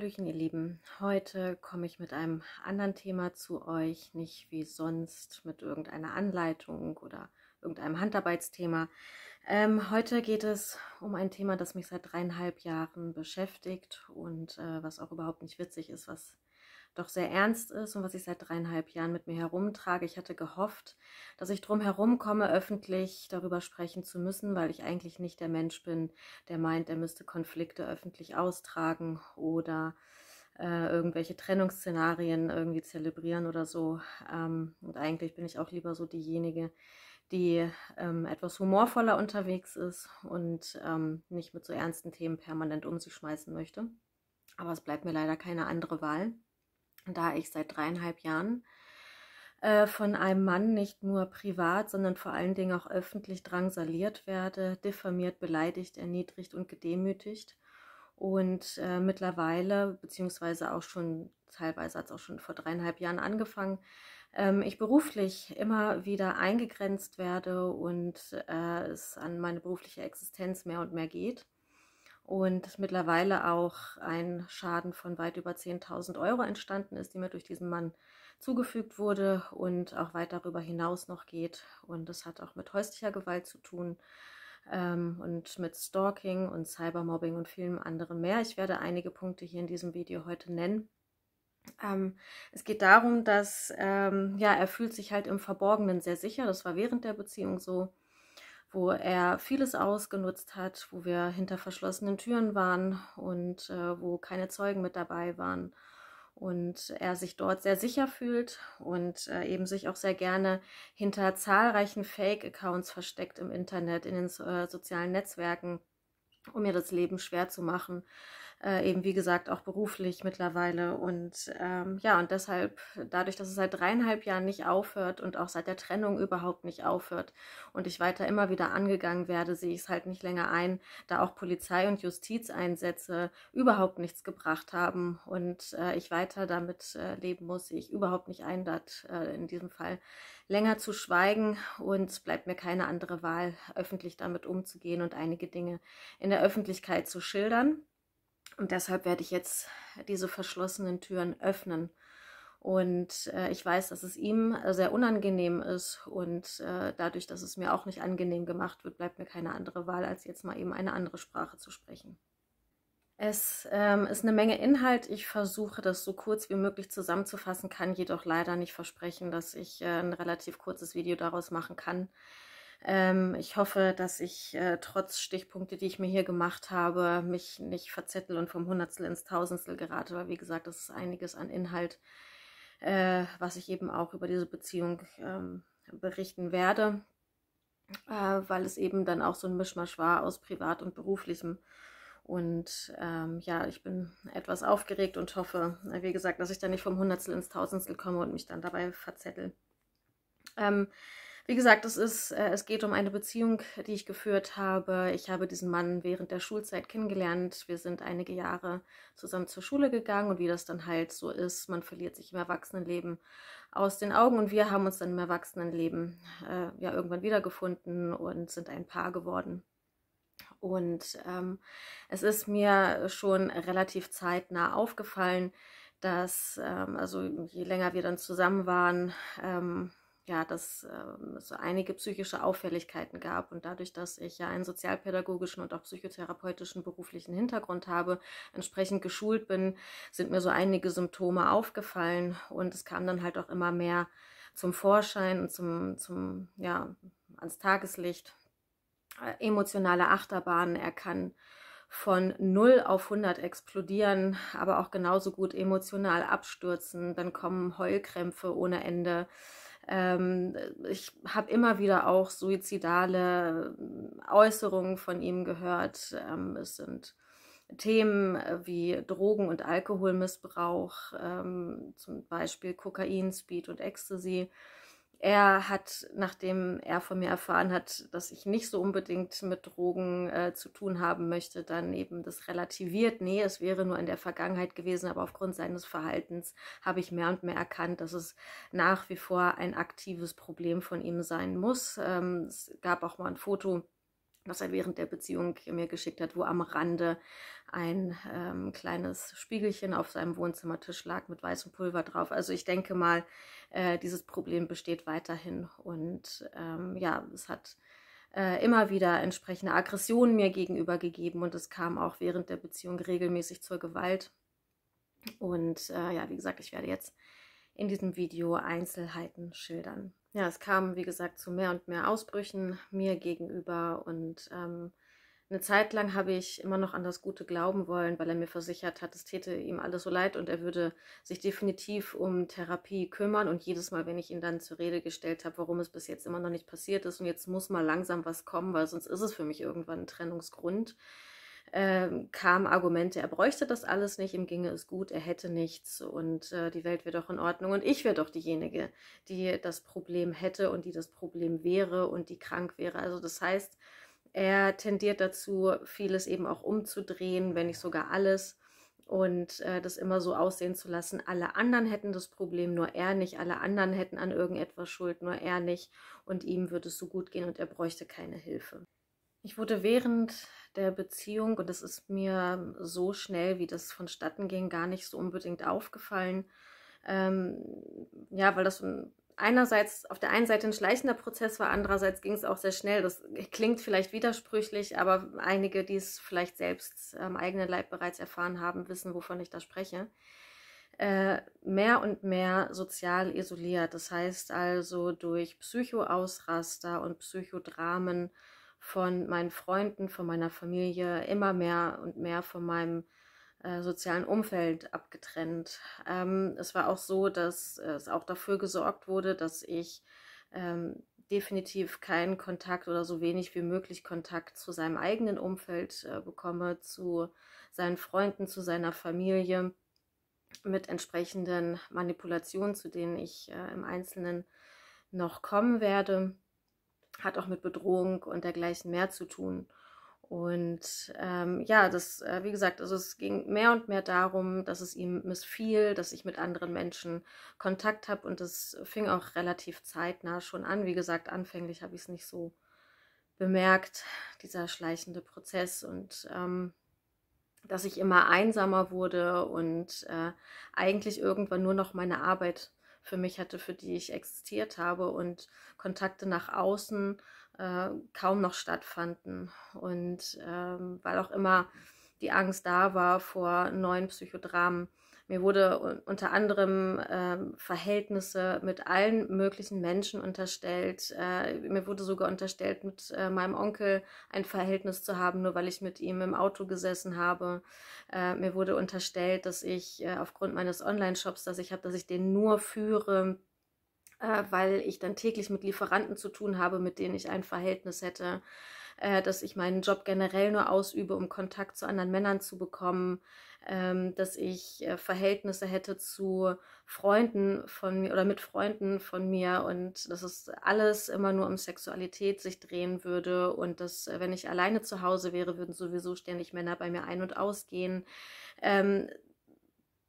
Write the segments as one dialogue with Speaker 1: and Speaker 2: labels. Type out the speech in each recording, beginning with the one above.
Speaker 1: Hallöchen, ihr Lieben. Heute komme ich mit einem anderen Thema zu euch, nicht wie sonst mit irgendeiner Anleitung oder irgendeinem Handarbeitsthema. Ähm, heute geht es um ein Thema, das mich seit dreieinhalb Jahren beschäftigt und äh, was auch überhaupt nicht witzig ist, was doch sehr ernst ist und was ich seit dreieinhalb Jahren mit mir herumtrage. Ich hatte gehofft, dass ich drum herum komme, öffentlich darüber sprechen zu müssen, weil ich eigentlich nicht der Mensch bin, der meint, er müsste Konflikte öffentlich austragen oder äh, irgendwelche Trennungsszenarien irgendwie zelebrieren oder so. Ähm, und eigentlich bin ich auch lieber so diejenige, die ähm, etwas humorvoller unterwegs ist und ähm, nicht mit so ernsten Themen permanent um sich schmeißen möchte. Aber es bleibt mir leider keine andere Wahl da ich seit dreieinhalb Jahren äh, von einem Mann nicht nur privat, sondern vor allen Dingen auch öffentlich drangsaliert werde, diffamiert, beleidigt, erniedrigt und gedemütigt. Und äh, mittlerweile, beziehungsweise auch schon, teilweise hat es auch schon vor dreieinhalb Jahren angefangen, ähm, ich beruflich immer wieder eingegrenzt werde und äh, es an meine berufliche Existenz mehr und mehr geht und mittlerweile auch ein Schaden von weit über 10.000 Euro entstanden ist, die mir durch diesen Mann zugefügt wurde und auch weit darüber hinaus noch geht. Und das hat auch mit häuslicher Gewalt zu tun ähm, und mit Stalking und Cybermobbing und vielem anderen mehr. Ich werde einige Punkte hier in diesem Video heute nennen. Ähm, es geht darum, dass ähm, ja, er fühlt sich halt im Verborgenen sehr sicher. Das war während der Beziehung so wo er vieles ausgenutzt hat, wo wir hinter verschlossenen Türen waren und äh, wo keine Zeugen mit dabei waren. Und er sich dort sehr sicher fühlt und äh, eben sich auch sehr gerne hinter zahlreichen Fake-Accounts versteckt im Internet, in den äh, sozialen Netzwerken, um ihr das Leben schwer zu machen äh, eben wie gesagt auch beruflich mittlerweile. Und ähm, ja, und deshalb, dadurch, dass es seit dreieinhalb Jahren nicht aufhört und auch seit der Trennung überhaupt nicht aufhört und ich weiter immer wieder angegangen werde, sehe ich es halt nicht länger ein, da auch Polizei und Justizeinsätze überhaupt nichts gebracht haben und äh, ich weiter damit äh, leben muss, sehe ich überhaupt nicht ein, dass äh, in diesem Fall länger zu schweigen und es bleibt mir keine andere Wahl, öffentlich damit umzugehen und einige Dinge in der Öffentlichkeit zu schildern. Und deshalb werde ich jetzt diese verschlossenen Türen öffnen. Und äh, ich weiß, dass es ihm äh, sehr unangenehm ist und äh, dadurch, dass es mir auch nicht angenehm gemacht wird, bleibt mir keine andere Wahl, als jetzt mal eben eine andere Sprache zu sprechen. Es ähm, ist eine Menge Inhalt. Ich versuche, das so kurz wie möglich zusammenzufassen, kann jedoch leider nicht versprechen, dass ich äh, ein relativ kurzes Video daraus machen kann. Ähm, ich hoffe, dass ich äh, trotz Stichpunkte, die ich mir hier gemacht habe, mich nicht verzettel und vom Hundertstel ins Tausendstel gerate, weil wie gesagt, das ist einiges an Inhalt, äh, was ich eben auch über diese Beziehung ähm, berichten werde, äh, weil es eben dann auch so ein Mischmasch war aus privat und beruflichem. Und ähm, ja, ich bin etwas aufgeregt und hoffe, wie gesagt, dass ich da nicht vom Hundertstel ins Tausendstel komme und mich dann dabei verzettel. Ähm, wie gesagt, es, ist, äh, es geht um eine Beziehung, die ich geführt habe. Ich habe diesen Mann während der Schulzeit kennengelernt. Wir sind einige Jahre zusammen zur Schule gegangen und wie das dann halt so ist, man verliert sich im Erwachsenenleben aus den Augen und wir haben uns dann im Erwachsenenleben äh, ja irgendwann wiedergefunden und sind ein Paar geworden. Und ähm, es ist mir schon relativ zeitnah aufgefallen, dass, ähm, also je länger wir dann zusammen waren, ähm, ja, dass ähm, es einige psychische Auffälligkeiten gab. Und dadurch, dass ich ja einen sozialpädagogischen und auch psychotherapeutischen beruflichen Hintergrund habe, entsprechend geschult bin, sind mir so einige Symptome aufgefallen. Und es kam dann halt auch immer mehr zum Vorschein und zum, zum ja, ans Tageslicht. Äh, emotionale Achterbahnen er kann von 0 auf 100 explodieren, aber auch genauso gut emotional abstürzen, dann kommen Heulkrämpfe ohne Ende, ähm, ich habe immer wieder auch suizidale äh, Äußerungen von ihm gehört. Ähm, es sind Themen äh, wie Drogen- und Alkoholmissbrauch, ähm, zum Beispiel Kokain, Speed und Ecstasy. Er hat, nachdem er von mir erfahren hat, dass ich nicht so unbedingt mit Drogen äh, zu tun haben möchte, dann eben das relativiert. Nee, es wäre nur in der Vergangenheit gewesen, aber aufgrund seines Verhaltens habe ich mehr und mehr erkannt, dass es nach wie vor ein aktives Problem von ihm sein muss. Ähm, es gab auch mal ein Foto was er während der Beziehung mir geschickt hat, wo am Rande ein ähm, kleines Spiegelchen auf seinem Wohnzimmertisch lag mit weißem Pulver drauf. Also ich denke mal, äh, dieses Problem besteht weiterhin. Und ähm, ja, es hat äh, immer wieder entsprechende Aggressionen mir gegenüber gegeben und es kam auch während der Beziehung regelmäßig zur Gewalt. Und äh, ja, wie gesagt, ich werde jetzt in diesem Video Einzelheiten schildern ja, es kam, wie gesagt, zu mehr und mehr Ausbrüchen mir gegenüber. Und ähm, eine Zeit lang habe ich immer noch an das Gute glauben wollen, weil er mir versichert hat, es täte ihm alles so leid und er würde sich definitiv um Therapie kümmern. Und jedes Mal, wenn ich ihn dann zur Rede gestellt habe, warum es bis jetzt immer noch nicht passiert ist und jetzt muss mal langsam was kommen, weil sonst ist es für mich irgendwann ein Trennungsgrund, ähm, kamen Argumente, er bräuchte das alles nicht, ihm ginge es gut, er hätte nichts und äh, die Welt wäre doch in Ordnung und ich wäre doch diejenige, die das Problem hätte und die das Problem wäre und die krank wäre. Also das heißt, er tendiert dazu, vieles eben auch umzudrehen, wenn nicht sogar alles und äh, das immer so aussehen zu lassen, alle anderen hätten das Problem, nur er nicht, alle anderen hätten an irgendetwas Schuld, nur er nicht und ihm würde es so gut gehen und er bräuchte keine Hilfe. Ich wurde während der Beziehung, und das ist mir so schnell, wie das vonstatten ging, gar nicht so unbedingt aufgefallen. Ähm, ja, weil das einerseits auf der einen Seite ein schleichender Prozess war, andererseits ging es auch sehr schnell. Das klingt vielleicht widersprüchlich, aber einige, die es vielleicht selbst am eigenen Leib bereits erfahren haben, wissen, wovon ich da spreche. Äh, mehr und mehr sozial isoliert. Das heißt also durch Psychoausraster und Psychodramen von meinen Freunden, von meiner Familie, immer mehr und mehr von meinem äh, sozialen Umfeld abgetrennt. Ähm, es war auch so, dass es auch dafür gesorgt wurde, dass ich ähm, definitiv keinen Kontakt oder so wenig wie möglich Kontakt zu seinem eigenen Umfeld äh, bekomme, zu seinen Freunden, zu seiner Familie mit entsprechenden Manipulationen, zu denen ich äh, im Einzelnen noch kommen werde hat auch mit Bedrohung und dergleichen mehr zu tun. Und ähm, ja, das, äh, wie gesagt, also es ging mehr und mehr darum, dass es ihm missfiel, dass ich mit anderen Menschen Kontakt habe und das fing auch relativ zeitnah schon an. Wie gesagt, anfänglich habe ich es nicht so bemerkt, dieser schleichende Prozess und ähm, dass ich immer einsamer wurde und äh, eigentlich irgendwann nur noch meine Arbeit für mich hatte, für die ich existiert habe und Kontakte nach außen äh, kaum noch stattfanden. Und ähm, weil auch immer die Angst da war vor neuen Psychodramen. Mir wurde unter anderem ähm, Verhältnisse mit allen möglichen Menschen unterstellt. Äh, mir wurde sogar unterstellt, mit äh, meinem Onkel ein Verhältnis zu haben, nur weil ich mit ihm im Auto gesessen habe. Äh, mir wurde unterstellt, dass ich äh, aufgrund meines Online-Shops, dass ich habe, dass ich den nur führe, äh, weil ich dann täglich mit Lieferanten zu tun habe, mit denen ich ein Verhältnis hätte äh, dass ich meinen Job generell nur ausübe, um Kontakt zu anderen Männern zu bekommen, ähm, dass ich äh, Verhältnisse hätte zu Freunden von mir oder mit Freunden von mir und dass es alles immer nur um Sexualität sich drehen würde und dass, äh, wenn ich alleine zu Hause wäre, würden sowieso ständig Männer bei mir ein- und ausgehen. Ähm,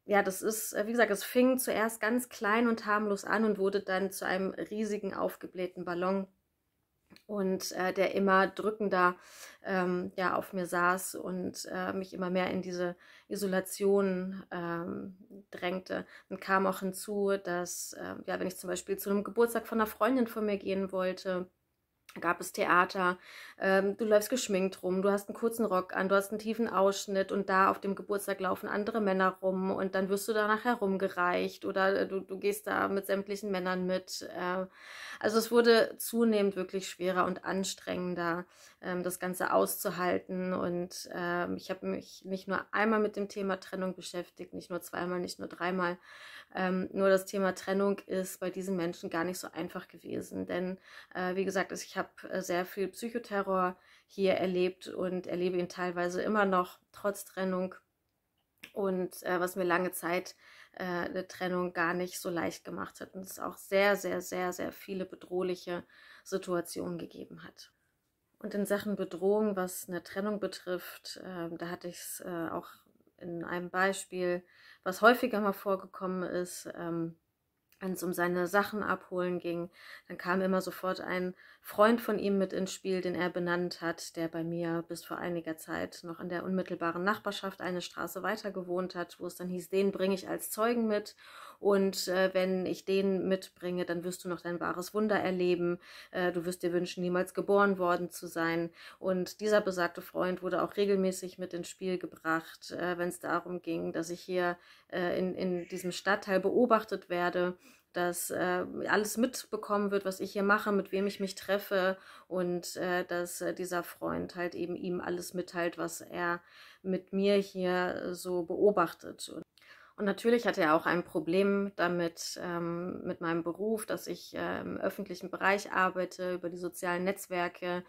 Speaker 1: ja, das ist, äh, wie gesagt, es fing zuerst ganz klein und harmlos an und wurde dann zu einem riesigen aufgeblähten Ballon, und äh, der immer drückender ähm, ja, auf mir saß und äh, mich immer mehr in diese Isolation ähm, drängte. Dann kam auch hinzu, dass, äh, ja, wenn ich zum Beispiel zu einem Geburtstag von einer Freundin von mir gehen wollte, gab es Theater, ähm, du läufst geschminkt rum, du hast einen kurzen Rock an, du hast einen tiefen Ausschnitt und da auf dem Geburtstag laufen andere Männer rum und dann wirst du danach herumgereicht oder äh, du, du gehst da mit sämtlichen Männern mit. Äh, also es wurde zunehmend wirklich schwerer und anstrengender, ähm, das Ganze auszuhalten. Und ähm, ich habe mich nicht nur einmal mit dem Thema Trennung beschäftigt, nicht nur zweimal, nicht nur dreimal. Ähm, nur das Thema Trennung ist bei diesen Menschen gar nicht so einfach gewesen. Denn äh, wie gesagt, ich habe äh, sehr viel Psychoterror hier erlebt und erlebe ihn teilweise immer noch trotz Trennung. Und äh, was mir lange Zeit äh, eine Trennung gar nicht so leicht gemacht hat und es auch sehr, sehr, sehr, sehr viele bedrohliche Situationen gegeben hat. Und in Sachen Bedrohung, was eine Trennung betrifft, äh, da hatte ich es äh, auch in einem Beispiel, was häufiger mal vorgekommen ist. Ähm, wenn es um seine Sachen abholen ging, dann kam immer sofort ein Freund von ihm mit ins Spiel, den er benannt hat, der bei mir bis vor einiger Zeit noch in der unmittelbaren Nachbarschaft eine Straße weiter gewohnt hat, wo es dann hieß, den bringe ich als Zeugen mit. Und äh, wenn ich den mitbringe, dann wirst du noch dein wahres Wunder erleben. Äh, du wirst dir wünschen, niemals geboren worden zu sein. Und dieser besagte Freund wurde auch regelmäßig mit ins Spiel gebracht, äh, wenn es darum ging, dass ich hier äh, in, in diesem Stadtteil beobachtet werde dass äh, alles mitbekommen wird, was ich hier mache, mit wem ich mich treffe und äh, dass äh, dieser Freund halt eben ihm alles mitteilt, was er mit mir hier äh, so beobachtet. Und und natürlich hatte er auch ein Problem damit, ähm, mit meinem Beruf, dass ich äh, im öffentlichen Bereich arbeite, über die sozialen Netzwerke,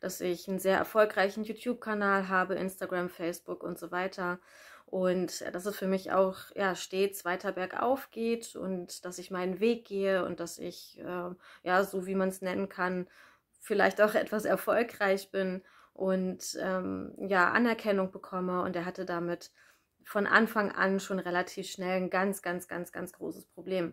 Speaker 1: dass ich einen sehr erfolgreichen YouTube-Kanal habe, Instagram, Facebook und so weiter. Und äh, dass es für mich auch ja, stets weiter bergauf geht und dass ich meinen Weg gehe und dass ich, äh, ja, so wie man es nennen kann, vielleicht auch etwas erfolgreich bin und ähm, ja, Anerkennung bekomme. Und er hatte damit von Anfang an schon relativ schnell ein ganz, ganz, ganz, ganz großes Problem.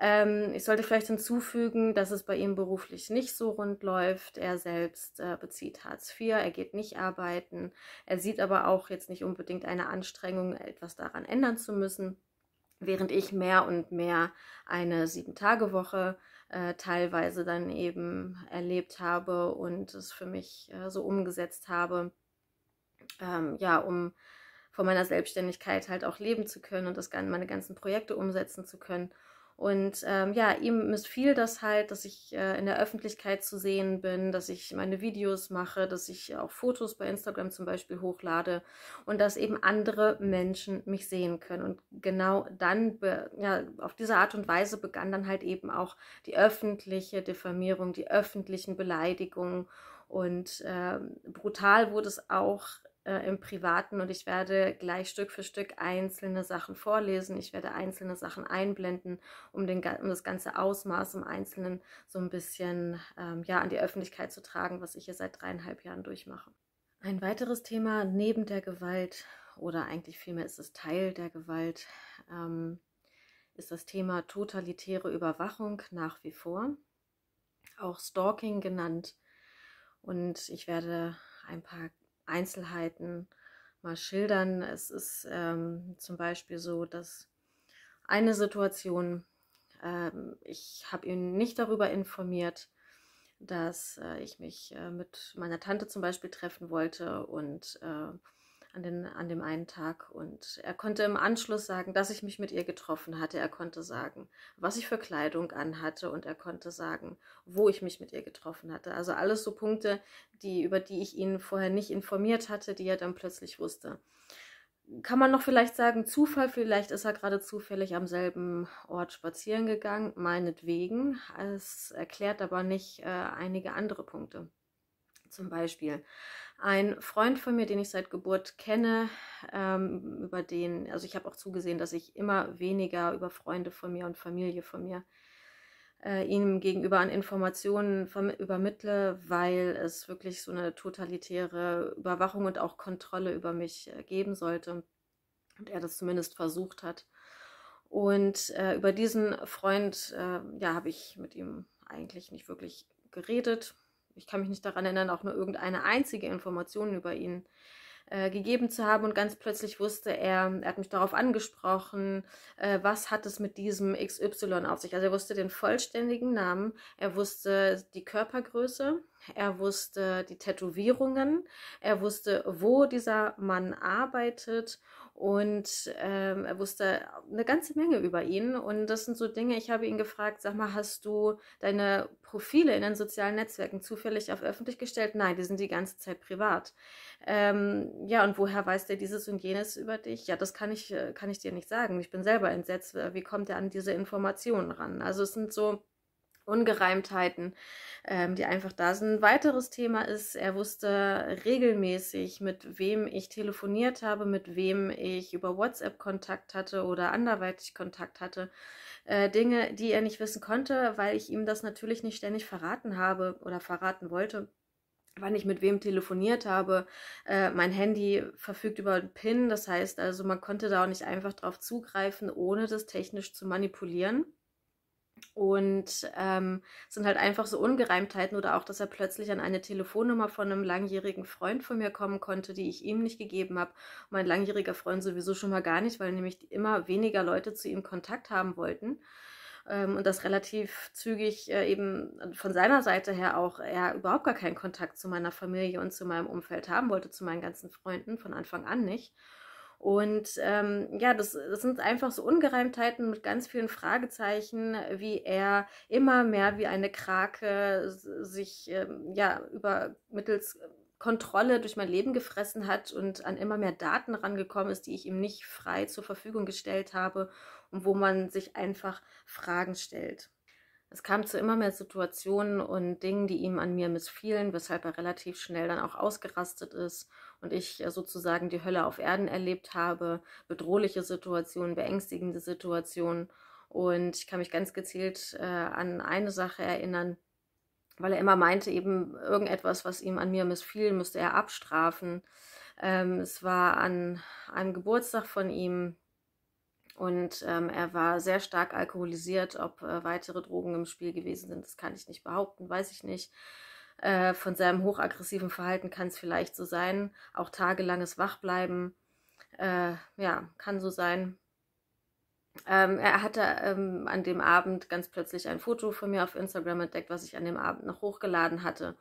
Speaker 1: Ähm, ich sollte vielleicht hinzufügen, dass es bei ihm beruflich nicht so rund läuft. Er selbst äh, bezieht Hartz IV, er geht nicht arbeiten. Er sieht aber auch jetzt nicht unbedingt eine Anstrengung, etwas daran ändern zu müssen, während ich mehr und mehr eine Sieben-Tage-Woche äh, teilweise dann eben erlebt habe und es für mich äh, so umgesetzt habe, ähm, ja, um von meiner Selbstständigkeit halt auch leben zu können und das Ganze, meine ganzen Projekte umsetzen zu können. Und ähm, ja, ihm missfiel das halt, dass ich äh, in der Öffentlichkeit zu sehen bin, dass ich meine Videos mache, dass ich auch Fotos bei Instagram zum Beispiel hochlade und dass eben andere Menschen mich sehen können. Und genau dann, ja, auf diese Art und Weise begann dann halt eben auch die öffentliche Diffamierung, die öffentlichen Beleidigungen. Und äh, brutal wurde es auch äh, im Privaten und ich werde gleich Stück für Stück einzelne Sachen vorlesen. Ich werde einzelne Sachen einblenden, um, den, um das ganze Ausmaß im Einzelnen so ein bisschen ähm, ja, an die Öffentlichkeit zu tragen, was ich hier seit dreieinhalb Jahren durchmache. Ein weiteres Thema neben der Gewalt oder eigentlich vielmehr ist es Teil der Gewalt, ähm, ist das Thema totalitäre Überwachung nach wie vor, auch Stalking genannt. Und ich werde ein paar Einzelheiten mal schildern. Es ist ähm, zum Beispiel so, dass eine Situation, ähm, ich habe ihn nicht darüber informiert, dass äh, ich mich äh, mit meiner Tante zum Beispiel treffen wollte und äh, an, den, an dem einen Tag. Und er konnte im Anschluss sagen, dass ich mich mit ihr getroffen hatte. Er konnte sagen, was ich für Kleidung anhatte. Und er konnte sagen, wo ich mich mit ihr getroffen hatte. Also alles so Punkte, die, über die ich ihn vorher nicht informiert hatte, die er dann plötzlich wusste. Kann man noch vielleicht sagen, Zufall, vielleicht ist er gerade zufällig am selben Ort spazieren gegangen, meinetwegen. Es erklärt aber nicht äh, einige andere Punkte. Zum Beispiel ein Freund von mir, den ich seit Geburt kenne, ähm, über den, also ich habe auch zugesehen, dass ich immer weniger über Freunde von mir und Familie von mir äh, ihm gegenüber an Informationen übermittle, weil es wirklich so eine totalitäre Überwachung und auch Kontrolle über mich äh, geben sollte. Und er das zumindest versucht hat. Und äh, über diesen Freund, äh, ja, habe ich mit ihm eigentlich nicht wirklich geredet ich kann mich nicht daran erinnern, auch nur irgendeine einzige Information über ihn äh, gegeben zu haben. Und ganz plötzlich wusste er, er hat mich darauf angesprochen, äh, was hat es mit diesem XY auf sich. Also er wusste den vollständigen Namen, er wusste die Körpergröße, er wusste die Tätowierungen, er wusste, wo dieser Mann arbeitet und ähm, er wusste eine ganze Menge über ihn. Und das sind so Dinge, ich habe ihn gefragt, sag mal, hast du deine Profile in den sozialen Netzwerken zufällig auf öffentlich gestellt? Nein, die sind die ganze Zeit privat. Ähm, ja, und woher weiß der dieses und jenes über dich? Ja, das kann ich, äh, kann ich dir nicht sagen. Ich bin selber entsetzt. Äh, wie kommt er an diese Informationen ran? Also es sind so Ungereimtheiten, ähm, die einfach da sind. Ein weiteres Thema ist, er wusste regelmäßig, mit wem ich telefoniert habe, mit wem ich über WhatsApp Kontakt hatte oder anderweitig Kontakt hatte. Äh, Dinge, die er nicht wissen konnte, weil ich ihm das natürlich nicht ständig verraten habe oder verraten wollte wann ich mit wem telefoniert habe. Äh, mein Handy verfügt über einen PIN, das heißt also, man konnte da auch nicht einfach drauf zugreifen, ohne das technisch zu manipulieren. Und ähm, sind halt einfach so Ungereimtheiten oder auch, dass er plötzlich an eine Telefonnummer von einem langjährigen Freund von mir kommen konnte, die ich ihm nicht gegeben habe. Mein langjähriger Freund sowieso schon mal gar nicht, weil nämlich immer weniger Leute zu ihm Kontakt haben wollten. Ähm, und das relativ zügig äh, eben von seiner Seite her auch er überhaupt gar keinen Kontakt zu meiner Familie und zu meinem Umfeld haben wollte, zu meinen ganzen Freunden, von Anfang an nicht. Und ähm, ja, das, das sind einfach so Ungereimtheiten mit ganz vielen Fragezeichen, wie er immer mehr wie eine Krake sich ähm, ja über mittels Kontrolle durch mein Leben gefressen hat und an immer mehr Daten rangekommen ist, die ich ihm nicht frei zur Verfügung gestellt habe und wo man sich einfach Fragen stellt. Es kam zu immer mehr Situationen und Dingen, die ihm an mir missfielen, weshalb er relativ schnell dann auch ausgerastet ist und ich äh, sozusagen die Hölle auf Erden erlebt habe, bedrohliche Situationen, beängstigende Situationen. Und ich kann mich ganz gezielt äh, an eine Sache erinnern, weil er immer meinte, eben irgendetwas, was ihm an mir missfiel, müsste er abstrafen. Ähm, es war an einem Geburtstag von ihm und ähm, er war sehr stark alkoholisiert. Ob äh, weitere Drogen im Spiel gewesen sind, das kann ich nicht behaupten, weiß ich nicht äh, von seinem hochaggressiven Verhalten kann es vielleicht so sein. Auch tagelanges Wachbleiben, äh, ja, kann so sein. Ähm, er hatte ähm, an dem Abend ganz plötzlich ein Foto von mir auf Instagram entdeckt, was ich an dem Abend noch hochgeladen hatte.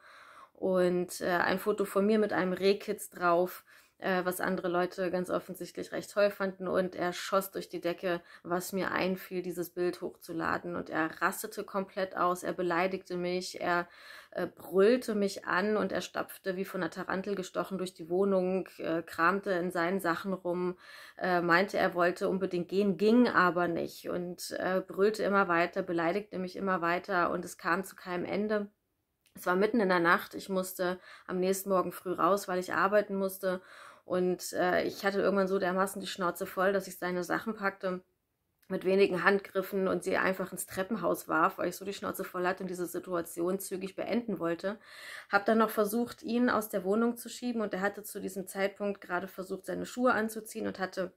Speaker 1: Und äh, ein Foto von mir mit einem Rehkitz drauf äh, was andere Leute ganz offensichtlich recht toll fanden. Und er schoss durch die Decke, was mir einfiel, dieses Bild hochzuladen. Und er rastete komplett aus, er beleidigte mich, er äh, brüllte mich an und er stapfte wie von einer Tarantel gestochen durch die Wohnung, äh, kramte in seinen Sachen rum, äh, meinte, er wollte unbedingt gehen, ging aber nicht und äh, brüllte immer weiter, beleidigte mich immer weiter und es kam zu keinem Ende. Es war mitten in der Nacht. Ich musste am nächsten Morgen früh raus, weil ich arbeiten musste. Und äh, ich hatte irgendwann so dermaßen die Schnauze voll, dass ich seine Sachen packte mit wenigen Handgriffen und sie einfach ins Treppenhaus warf, weil ich so die Schnauze voll hatte und diese Situation zügig beenden wollte. Hab dann noch versucht, ihn aus der Wohnung zu schieben und er hatte zu diesem Zeitpunkt gerade versucht, seine Schuhe anzuziehen und hatte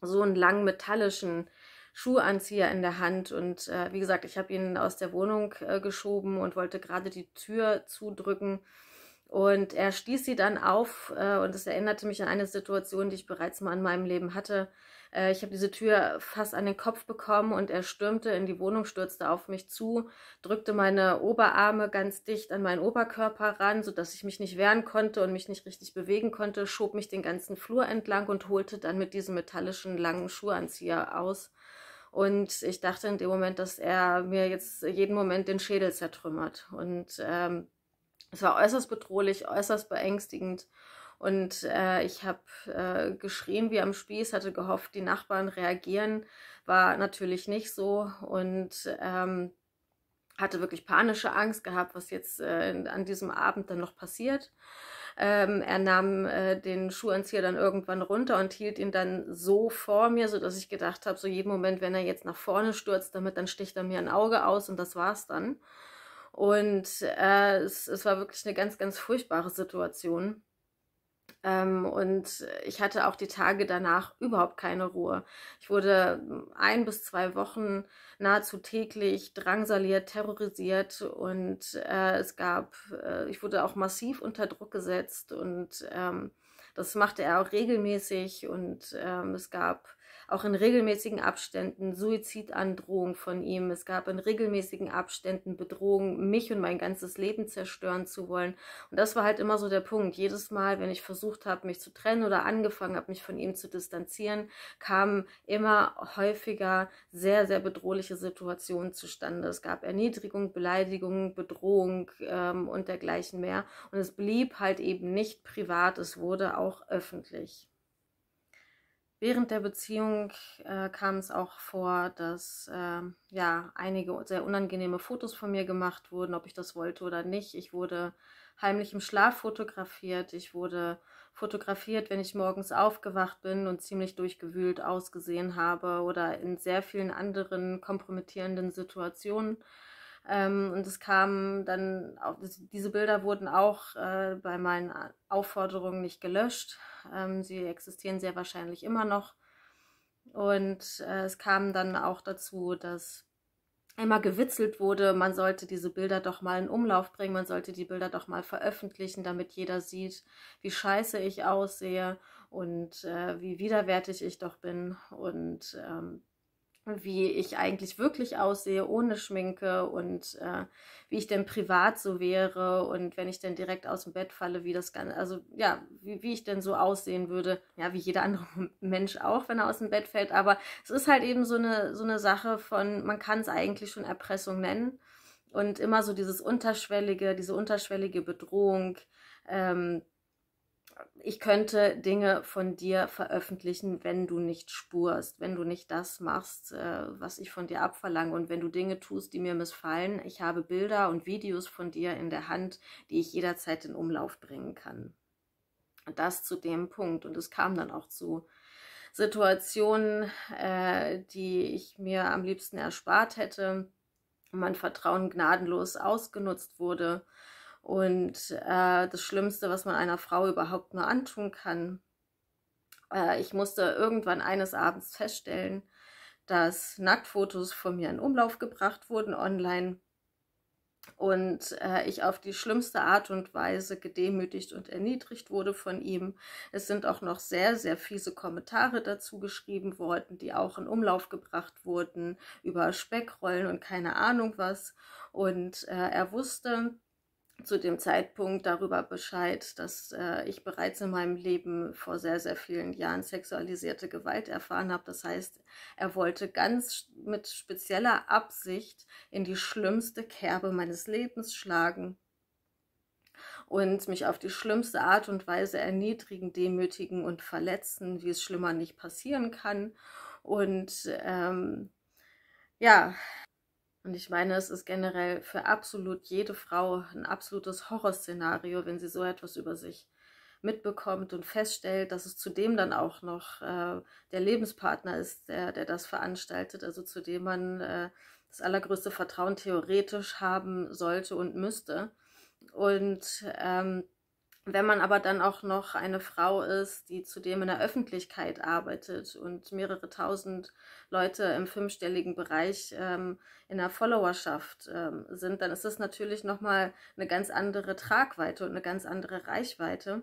Speaker 1: so einen langen metallischen Schuhanzieher in der Hand und äh, wie gesagt, ich habe ihn aus der Wohnung äh, geschoben und wollte gerade die Tür zudrücken und er stieß sie dann auf äh, und es erinnerte mich an eine Situation, die ich bereits mal in meinem Leben hatte. Äh, ich habe diese Tür fast an den Kopf bekommen und er stürmte in die Wohnung, stürzte auf mich zu, drückte meine Oberarme ganz dicht an meinen Oberkörper ran, sodass ich mich nicht wehren konnte und mich nicht richtig bewegen konnte, schob mich den ganzen Flur entlang und holte dann mit diesem metallischen langen Schuhanzieher aus. Und ich dachte in dem Moment, dass er mir jetzt jeden Moment den Schädel zertrümmert. Und ähm, es war äußerst bedrohlich, äußerst beängstigend. Und äh, ich habe äh, geschrien wie am Spieß, hatte gehofft, die Nachbarn reagieren. War natürlich nicht so und ähm, hatte wirklich panische Angst gehabt, was jetzt äh, an diesem Abend dann noch passiert. Ähm, er nahm äh, den Schuhanzieher dann irgendwann runter und hielt ihn dann so vor mir, sodass ich gedacht habe, so jeden Moment, wenn er jetzt nach vorne stürzt, damit dann sticht er mir ein Auge aus und das war's dann. Und äh, es, es war wirklich eine ganz, ganz furchtbare Situation. Ähm, und ich hatte auch die Tage danach überhaupt keine Ruhe. Ich wurde ein bis zwei Wochen nahezu täglich drangsaliert, terrorisiert und äh, es gab, äh, ich wurde auch massiv unter Druck gesetzt und ähm, das machte er auch regelmäßig und ähm, es gab auch in regelmäßigen Abständen Suizidandrohung von ihm. Es gab in regelmäßigen Abständen Bedrohung, mich und mein ganzes Leben zerstören zu wollen. Und das war halt immer so der Punkt. Jedes Mal, wenn ich versucht habe, mich zu trennen oder angefangen habe, mich von ihm zu distanzieren, kamen immer häufiger sehr, sehr bedrohliche Situationen zustande. Es gab Erniedrigung, Beleidigung, Bedrohung ähm, und dergleichen mehr. Und es blieb halt eben nicht privat, es wurde auch öffentlich. Während der Beziehung äh, kam es auch vor, dass äh, ja einige sehr unangenehme Fotos von mir gemacht wurden, ob ich das wollte oder nicht. Ich wurde heimlich im Schlaf fotografiert. Ich wurde fotografiert, wenn ich morgens aufgewacht bin und ziemlich durchgewühlt ausgesehen habe oder in sehr vielen anderen kompromittierenden Situationen. Ähm, und es kam dann, auch, diese Bilder wurden auch äh, bei meinen Aufforderungen nicht gelöscht. Ähm, sie existieren sehr wahrscheinlich immer noch. Und äh, es kam dann auch dazu, dass immer gewitzelt wurde, man sollte diese Bilder doch mal in Umlauf bringen, man sollte die Bilder doch mal veröffentlichen, damit jeder sieht, wie scheiße ich aussehe und äh, wie widerwärtig ich doch bin. Und ähm, wie ich eigentlich wirklich aussehe ohne Schminke und äh, wie ich denn privat so wäre und wenn ich denn direkt aus dem Bett falle, wie das Ganze, also ja, wie, wie ich denn so aussehen würde, ja, wie jeder andere Mensch auch, wenn er aus dem Bett fällt, aber es ist halt eben so eine, so eine Sache von, man kann es eigentlich schon Erpressung nennen und immer so dieses unterschwellige, diese unterschwellige Bedrohung, ähm, ich könnte Dinge von dir veröffentlichen, wenn du nicht spurst, wenn du nicht das machst, äh, was ich von dir abverlange und wenn du Dinge tust, die mir missfallen. Ich habe Bilder und Videos von dir in der Hand, die ich jederzeit in Umlauf bringen kann. Und das zu dem Punkt. Und es kam dann auch zu Situationen, äh, die ich mir am liebsten erspart hätte. Mein Vertrauen gnadenlos ausgenutzt wurde und äh, das Schlimmste, was man einer Frau überhaupt nur antun kann. Äh, ich musste irgendwann eines Abends feststellen, dass Nacktfotos von mir in Umlauf gebracht wurden online und äh, ich auf die schlimmste Art und Weise gedemütigt und erniedrigt wurde von ihm. Es sind auch noch sehr, sehr fiese Kommentare dazu geschrieben worden, die auch in Umlauf gebracht wurden über Speckrollen und keine Ahnung was. Und äh, er wusste, zu dem Zeitpunkt darüber Bescheid, dass äh, ich bereits in meinem Leben vor sehr, sehr vielen Jahren sexualisierte Gewalt erfahren habe. Das heißt, er wollte ganz mit spezieller Absicht in die schlimmste Kerbe meines Lebens schlagen und mich auf die schlimmste Art und Weise erniedrigen, demütigen und verletzen, wie es schlimmer nicht passieren kann. Und ähm, ja, und ich meine, es ist generell für absolut jede Frau ein absolutes Horrorszenario, wenn sie so etwas über sich mitbekommt und feststellt, dass es zudem dann auch noch äh, der Lebenspartner ist, der, der das veranstaltet, also zu dem man äh, das allergrößte Vertrauen theoretisch haben sollte und müsste. Und ähm, wenn man aber dann auch noch eine Frau ist, die zudem in der Öffentlichkeit arbeitet und mehrere tausend Leute im fünfstelligen Bereich ähm, in der Followerschaft ähm, sind, dann ist das natürlich nochmal eine ganz andere Tragweite und eine ganz andere Reichweite.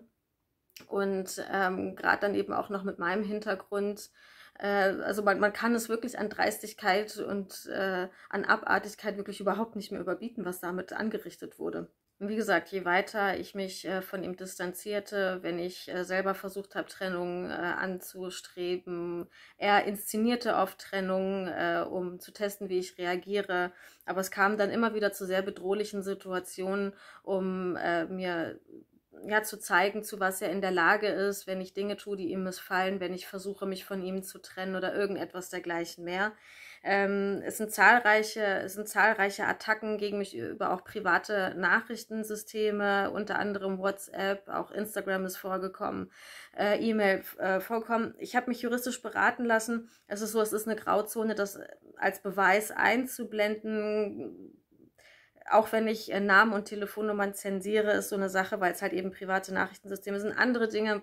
Speaker 1: Und ähm, gerade dann eben auch noch mit meinem Hintergrund, äh, also man, man kann es wirklich an Dreistigkeit und äh, an Abartigkeit wirklich überhaupt nicht mehr überbieten, was damit angerichtet wurde wie gesagt, je weiter ich mich äh, von ihm distanzierte, wenn ich äh, selber versucht habe, Trennung äh, anzustreben, er inszenierte oft Trennung, äh, um zu testen, wie ich reagiere. Aber es kam dann immer wieder zu sehr bedrohlichen Situationen, um äh, mir ja, zu zeigen, zu was er in der Lage ist, wenn ich Dinge tue, die ihm missfallen, wenn ich versuche, mich von ihm zu trennen oder irgendetwas dergleichen mehr. Ähm, es, sind zahlreiche, es sind zahlreiche Attacken gegen mich über auch private Nachrichtensysteme, unter anderem WhatsApp, auch Instagram ist vorgekommen, äh, E-Mail äh, vorkommen. Ich habe mich juristisch beraten lassen. Es ist so, es ist eine Grauzone, das als Beweis einzublenden. Auch wenn ich äh, Namen und Telefonnummern zensiere, ist so eine Sache, weil es halt eben private Nachrichtensysteme sind. Andere Dinge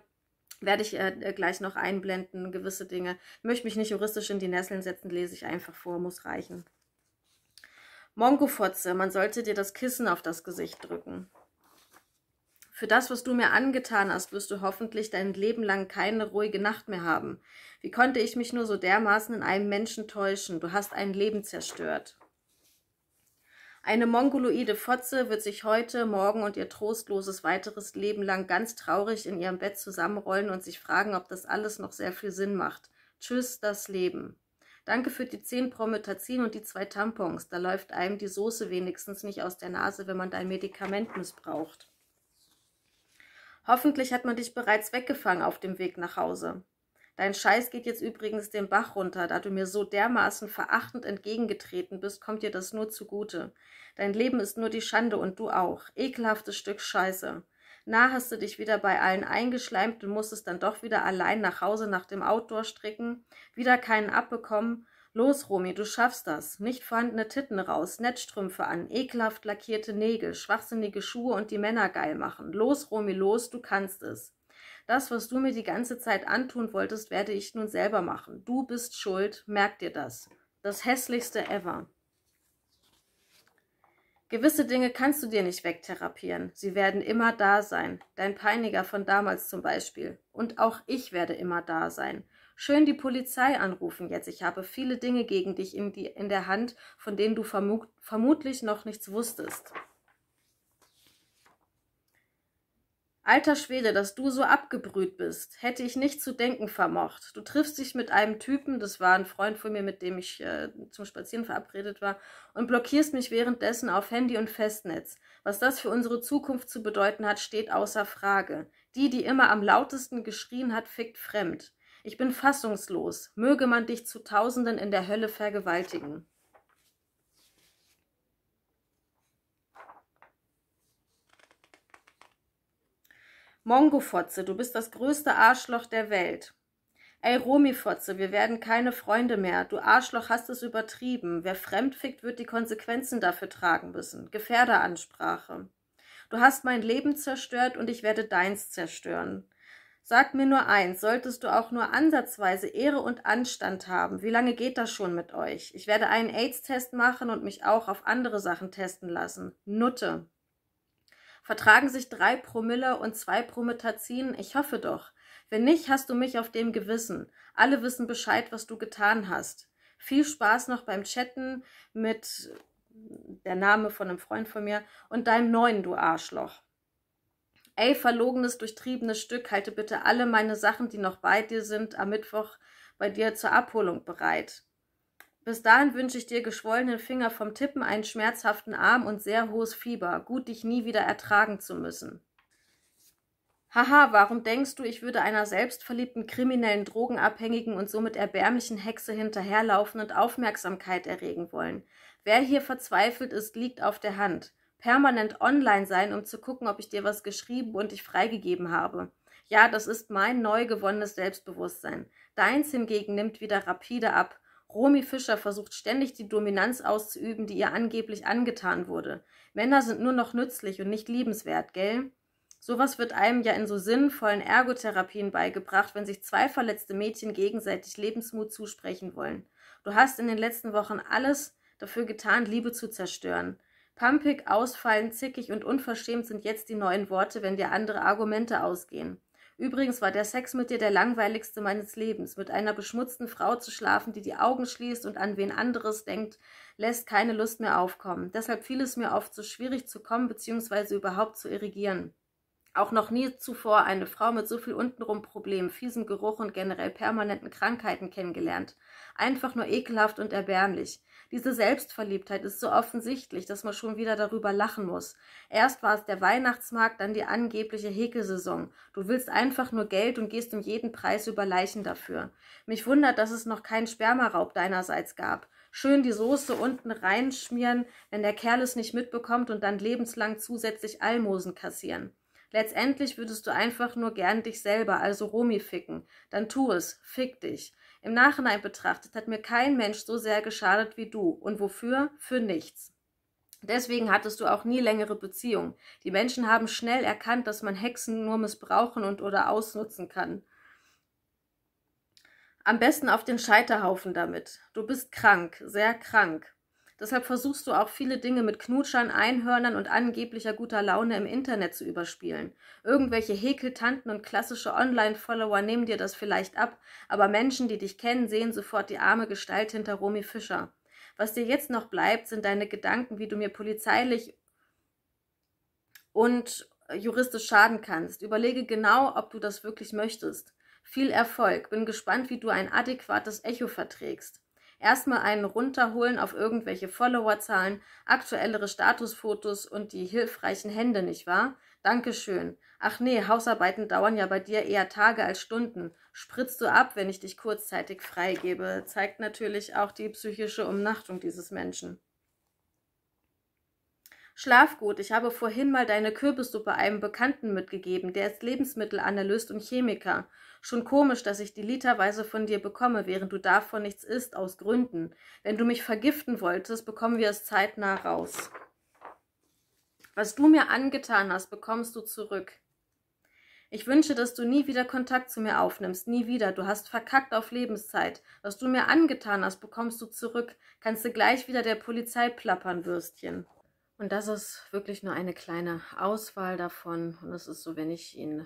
Speaker 1: werde ich äh, äh, gleich noch einblenden, gewisse Dinge. Möchte mich nicht juristisch in die Nesseln setzen, lese ich einfach vor, muss reichen. Mongofotze, man sollte dir das Kissen auf das Gesicht drücken. Für das, was du mir angetan hast, wirst du hoffentlich dein Leben lang keine ruhige Nacht mehr haben. Wie konnte ich mich nur so dermaßen in einem Menschen täuschen? Du hast ein Leben zerstört. Eine mongoloide Fotze wird sich heute, morgen und ihr trostloses weiteres Leben lang ganz traurig in ihrem Bett zusammenrollen und sich fragen, ob das alles noch sehr viel Sinn macht. Tschüss, das Leben. Danke für die zehn Prometazin und die zwei Tampons. Da läuft einem die Soße wenigstens nicht aus der Nase, wenn man dein Medikament missbraucht. Hoffentlich hat man dich bereits weggefangen auf dem Weg nach Hause. Dein Scheiß geht jetzt übrigens den Bach runter. Da du mir so dermaßen verachtend entgegengetreten bist, kommt dir das nur zugute. Dein Leben ist nur die Schande und du auch. Ekelhaftes Stück Scheiße. Na, hast du dich wieder bei allen eingeschleimt und musstest dann doch wieder allein nach Hause nach dem Outdoor stricken, wieder keinen abbekommen. Los, Romy, du schaffst das. Nicht vorhandene Titten raus, Netzstrümpfe an, ekelhaft lackierte Nägel, schwachsinnige Schuhe und die Männer geil machen. Los, Romy, los, du kannst es. Das, was du mir die ganze Zeit antun wolltest, werde ich nun selber machen. Du bist schuld, merk dir das. Das hässlichste ever. Gewisse Dinge kannst du dir nicht wegtherapieren. Sie werden immer da sein. Dein Peiniger von damals zum Beispiel. Und auch ich werde immer da sein. Schön die Polizei anrufen jetzt. Ich habe viele Dinge gegen dich in, die, in der Hand, von denen du vermut, vermutlich noch nichts wusstest. Alter Schwede, dass du so abgebrüht bist, hätte ich nicht zu denken vermocht. Du triffst dich mit einem Typen, das war ein Freund von mir, mit dem ich äh, zum Spazieren verabredet war, und blockierst mich währenddessen auf Handy und Festnetz. Was das für unsere Zukunft zu bedeuten hat, steht außer Frage. Die, die immer am lautesten geschrien hat, fickt fremd. Ich bin fassungslos. Möge man dich zu Tausenden in der Hölle vergewaltigen. Mongofotze, du bist das größte Arschloch der Welt. Ey, Romifotze, wir werden keine Freunde mehr. Du Arschloch hast es übertrieben. Wer fremdfickt, wird die Konsequenzen dafür tragen müssen. Gefährderansprache. Du hast mein Leben zerstört und ich werde deins zerstören. Sag mir nur eins, solltest du auch nur ansatzweise Ehre und Anstand haben, wie lange geht das schon mit euch? Ich werde einen AIDS-Test machen und mich auch auf andere Sachen testen lassen. Nutte. Vertragen sich drei Promille und zwei Prometazin? Ich hoffe doch. Wenn nicht, hast du mich auf dem Gewissen. Alle wissen Bescheid, was du getan hast. Viel Spaß noch beim Chatten mit äh, der Name von einem Freund von mir und deinem neuen, du Arschloch. Ey, verlogenes, durchtriebenes Stück, halte bitte alle meine Sachen, die noch bei dir sind, am Mittwoch bei dir zur Abholung bereit. Bis dahin wünsche ich dir geschwollenen Finger vom Tippen, einen schmerzhaften Arm und sehr hohes Fieber. Gut, dich nie wieder ertragen zu müssen. Haha, warum denkst du, ich würde einer selbstverliebten, kriminellen, drogenabhängigen und somit erbärmlichen Hexe hinterherlaufen und Aufmerksamkeit erregen wollen? Wer hier verzweifelt ist, liegt auf der Hand. Permanent online sein, um zu gucken, ob ich dir was geschrieben und dich freigegeben habe. Ja, das ist mein neu gewonnenes Selbstbewusstsein. Deins hingegen nimmt wieder rapide ab. Romy Fischer versucht ständig die Dominanz auszuüben, die ihr angeblich angetan wurde. Männer sind nur noch nützlich und nicht liebenswert, gell? Sowas wird einem ja in so sinnvollen Ergotherapien beigebracht, wenn sich zwei verletzte Mädchen gegenseitig Lebensmut zusprechen wollen. Du hast in den letzten Wochen alles dafür getan, Liebe zu zerstören. Pampig, ausfallend, zickig und unverschämt sind jetzt die neuen Worte, wenn dir andere Argumente ausgehen. Übrigens war der Sex mit dir der langweiligste meines Lebens. Mit einer beschmutzten Frau zu schlafen, die die Augen schließt und an wen anderes denkt, lässt keine Lust mehr aufkommen. Deshalb fiel es mir oft so schwierig zu kommen bzw. überhaupt zu irrigieren. Auch noch nie zuvor eine Frau mit so viel untenrum Problemen, fiesem Geruch und generell permanenten Krankheiten kennengelernt. Einfach nur ekelhaft und erbärmlich. Diese Selbstverliebtheit ist so offensichtlich, dass man schon wieder darüber lachen muss. Erst war es der Weihnachtsmarkt, dann die angebliche Häkelsaison. Du willst einfach nur Geld und gehst um jeden Preis über Leichen dafür. Mich wundert, dass es noch keinen Spermaraub deinerseits gab schön die Soße unten reinschmieren, wenn der Kerl es nicht mitbekommt und dann lebenslang zusätzlich Almosen kassieren. Letztendlich würdest du einfach nur gern dich selber, also Romi, ficken. Dann tu es, fick dich. Im Nachhinein betrachtet hat mir kein Mensch so sehr geschadet wie du. Und wofür? Für nichts. Deswegen hattest du auch nie längere Beziehungen. Die Menschen haben schnell erkannt, dass man Hexen nur missbrauchen und oder ausnutzen kann. Am besten auf den Scheiterhaufen damit. Du bist krank, sehr krank. Deshalb versuchst du auch viele Dinge mit Knutschern, Einhörnern und angeblicher guter Laune im Internet zu überspielen. Irgendwelche Häkeltanten und klassische Online-Follower nehmen dir das vielleicht ab, aber Menschen, die dich kennen, sehen sofort die arme Gestalt hinter Romy Fischer. Was dir jetzt noch bleibt, sind deine Gedanken, wie du mir polizeilich und juristisch schaden kannst. Überlege genau, ob du das wirklich möchtest. Viel Erfolg. Bin gespannt, wie du ein adäquates Echo verträgst erstmal einen runterholen auf irgendwelche Followerzahlen, aktuellere Statusfotos und die hilfreichen Hände, nicht wahr? Dankeschön. Ach nee, Hausarbeiten dauern ja bei dir eher Tage als Stunden. Spritzt du ab, wenn ich dich kurzzeitig freigebe, zeigt natürlich auch die psychische Umnachtung dieses Menschen. Schlaf gut. Ich habe vorhin mal deine Kürbissuppe einem Bekannten mitgegeben. Der ist Lebensmittelanalyst und Chemiker. Schon komisch, dass ich die literweise von dir bekomme, während du davon nichts isst, aus Gründen. Wenn du mich vergiften wolltest, bekommen wir es zeitnah raus. Was du mir angetan hast, bekommst du zurück. Ich wünsche, dass du nie wieder Kontakt zu mir aufnimmst, nie wieder. Du hast verkackt auf Lebenszeit. Was du mir angetan hast, bekommst du zurück. Kannst du gleich wieder der Polizei plappern, Würstchen. Und das ist wirklich nur eine kleine Auswahl davon. Und es ist so, wenn ich ihn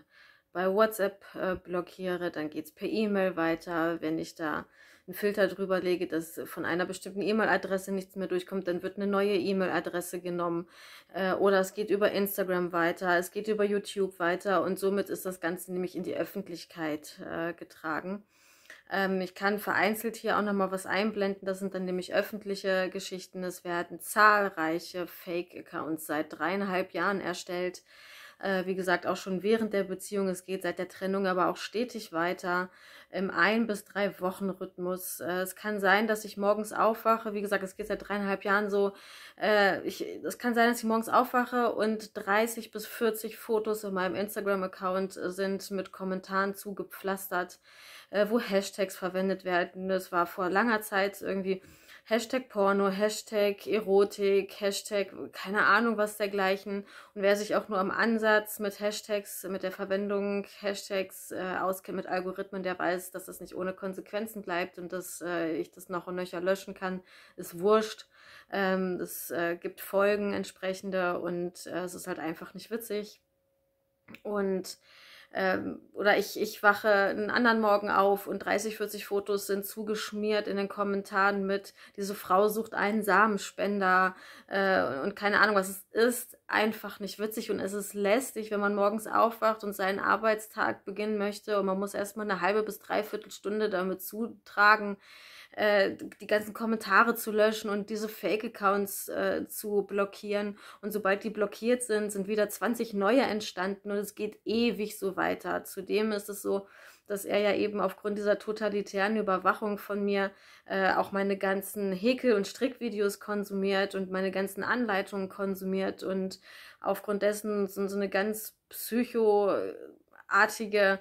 Speaker 1: bei WhatsApp äh, blockiere, dann geht es per E-Mail weiter. Wenn ich da einen Filter drüber lege, dass von einer bestimmten E-Mail-Adresse nichts mehr durchkommt, dann wird eine neue E-Mail-Adresse genommen. Äh, oder es geht über Instagram weiter, es geht über YouTube weiter und somit ist das Ganze nämlich in die Öffentlichkeit äh, getragen. Ähm, ich kann vereinzelt hier auch nochmal was einblenden. Das sind dann nämlich öffentliche Geschichten. Es werden zahlreiche Fake-Accounts seit dreieinhalb Jahren erstellt. Äh, wie gesagt, auch schon während der Beziehung. Es geht seit der Trennung aber auch stetig weiter im ein- bis drei Wochen-Rhythmus. Äh, es kann sein, dass ich morgens aufwache. Wie gesagt, es geht seit dreieinhalb Jahren so. Äh, ich, es kann sein, dass ich morgens aufwache und 30 bis 40 Fotos in meinem Instagram-Account sind mit Kommentaren zugepflastert äh, wo Hashtags verwendet werden. Das war vor langer Zeit irgendwie Hashtag Porno, Hashtag Erotik, Hashtag keine Ahnung was dergleichen. Und wer sich auch nur am Ansatz mit Hashtags, mit der Verwendung Hashtags äh, auskennt, mit Algorithmen, der weiß, dass das nicht ohne Konsequenzen bleibt und dass äh, ich das noch und nöcher löschen kann, ist wurscht. Ähm, es äh, gibt Folgen entsprechende und äh, es ist halt einfach nicht witzig. Und ähm, oder ich, ich wache einen anderen Morgen auf und 30, 40 Fotos sind zugeschmiert in den Kommentaren mit, diese Frau sucht einen Samenspender äh, und keine Ahnung, was es ist, einfach nicht witzig und es ist lästig, wenn man morgens aufwacht und seinen Arbeitstag beginnen möchte und man muss erstmal eine halbe bis dreiviertel Stunde damit zutragen, äh, die ganzen Kommentare zu löschen und diese Fake-Accounts äh, zu blockieren. Und sobald die blockiert sind, sind wieder 20 neue entstanden und es geht ewig so weiter. Zudem ist es so, dass er ja eben aufgrund dieser totalitären Überwachung von mir äh, auch meine ganzen Häkel- und Strickvideos konsumiert und meine ganzen Anleitungen konsumiert und aufgrund dessen so, so eine ganz psychoartige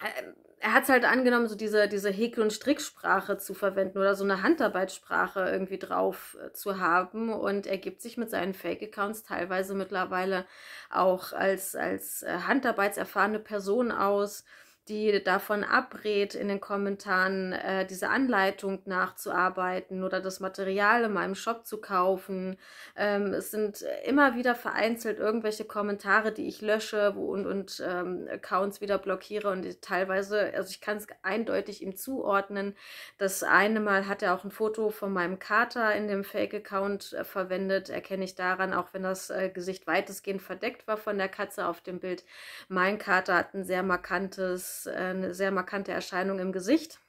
Speaker 1: äh, äh er hat es halt angenommen, so diese, diese Häkel- und Stricksprache zu verwenden oder so eine Handarbeitssprache irgendwie drauf äh, zu haben. Und er gibt sich mit seinen Fake-Accounts teilweise mittlerweile auch als, als äh, handarbeitserfahrene Person aus die davon abrät, in den Kommentaren äh, diese Anleitung nachzuarbeiten oder das Material in meinem Shop zu kaufen. Ähm, es sind immer wieder vereinzelt irgendwelche Kommentare, die ich lösche und, und ähm, Accounts wieder blockiere und teilweise, also ich kann es eindeutig ihm zuordnen. Das eine Mal hat er auch ein Foto von meinem Kater in dem Fake-Account äh, verwendet, erkenne ich daran, auch wenn das äh, Gesicht weitestgehend verdeckt war von der Katze auf dem Bild. Mein Kater hat ein sehr markantes äh, eine sehr markante Erscheinung im Gesicht,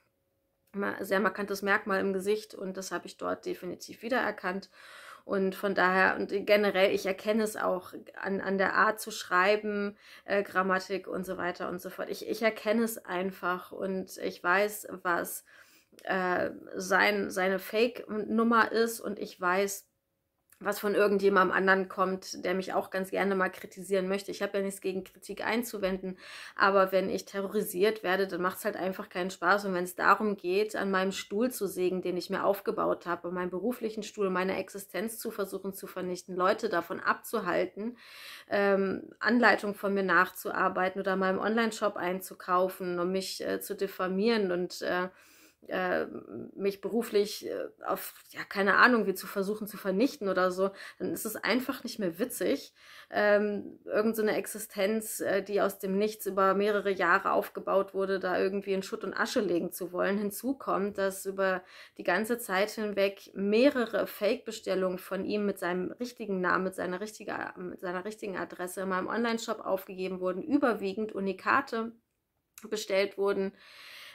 Speaker 1: sehr markantes Merkmal im Gesicht und das habe ich dort definitiv wiedererkannt. Und von daher und generell, ich erkenne es auch an, an der Art zu schreiben, äh, Grammatik und so weiter und so fort. Ich, ich erkenne es einfach und ich weiß, was äh, sein, seine Fake-Nummer ist und ich weiß, was von irgendjemandem anderen kommt, der mich auch ganz gerne mal kritisieren möchte. Ich habe ja nichts gegen Kritik einzuwenden, aber wenn ich terrorisiert werde, dann macht es halt einfach keinen Spaß. Und wenn es darum geht, an meinem Stuhl zu sägen, den ich mir aufgebaut habe, meinen beruflichen Stuhl, meine Existenz zu versuchen zu vernichten, Leute davon abzuhalten, ähm, Anleitungen von mir nachzuarbeiten oder meinem Online-Shop einzukaufen, um mich äh, zu diffamieren und äh, äh, mich beruflich äh, auf, ja, keine Ahnung, wie zu versuchen zu vernichten oder so, dann ist es einfach nicht mehr witzig. Ähm, irgend so Existenz, äh, die aus dem Nichts über mehrere Jahre aufgebaut wurde, da irgendwie in Schutt und Asche legen zu wollen. Hinzu kommt, dass über die ganze Zeit hinweg mehrere Fake-Bestellungen von ihm mit seinem richtigen Namen, mit seiner, richtiger, mit seiner richtigen Adresse in meinem Online-Shop aufgegeben wurden, überwiegend Unikate bestellt wurden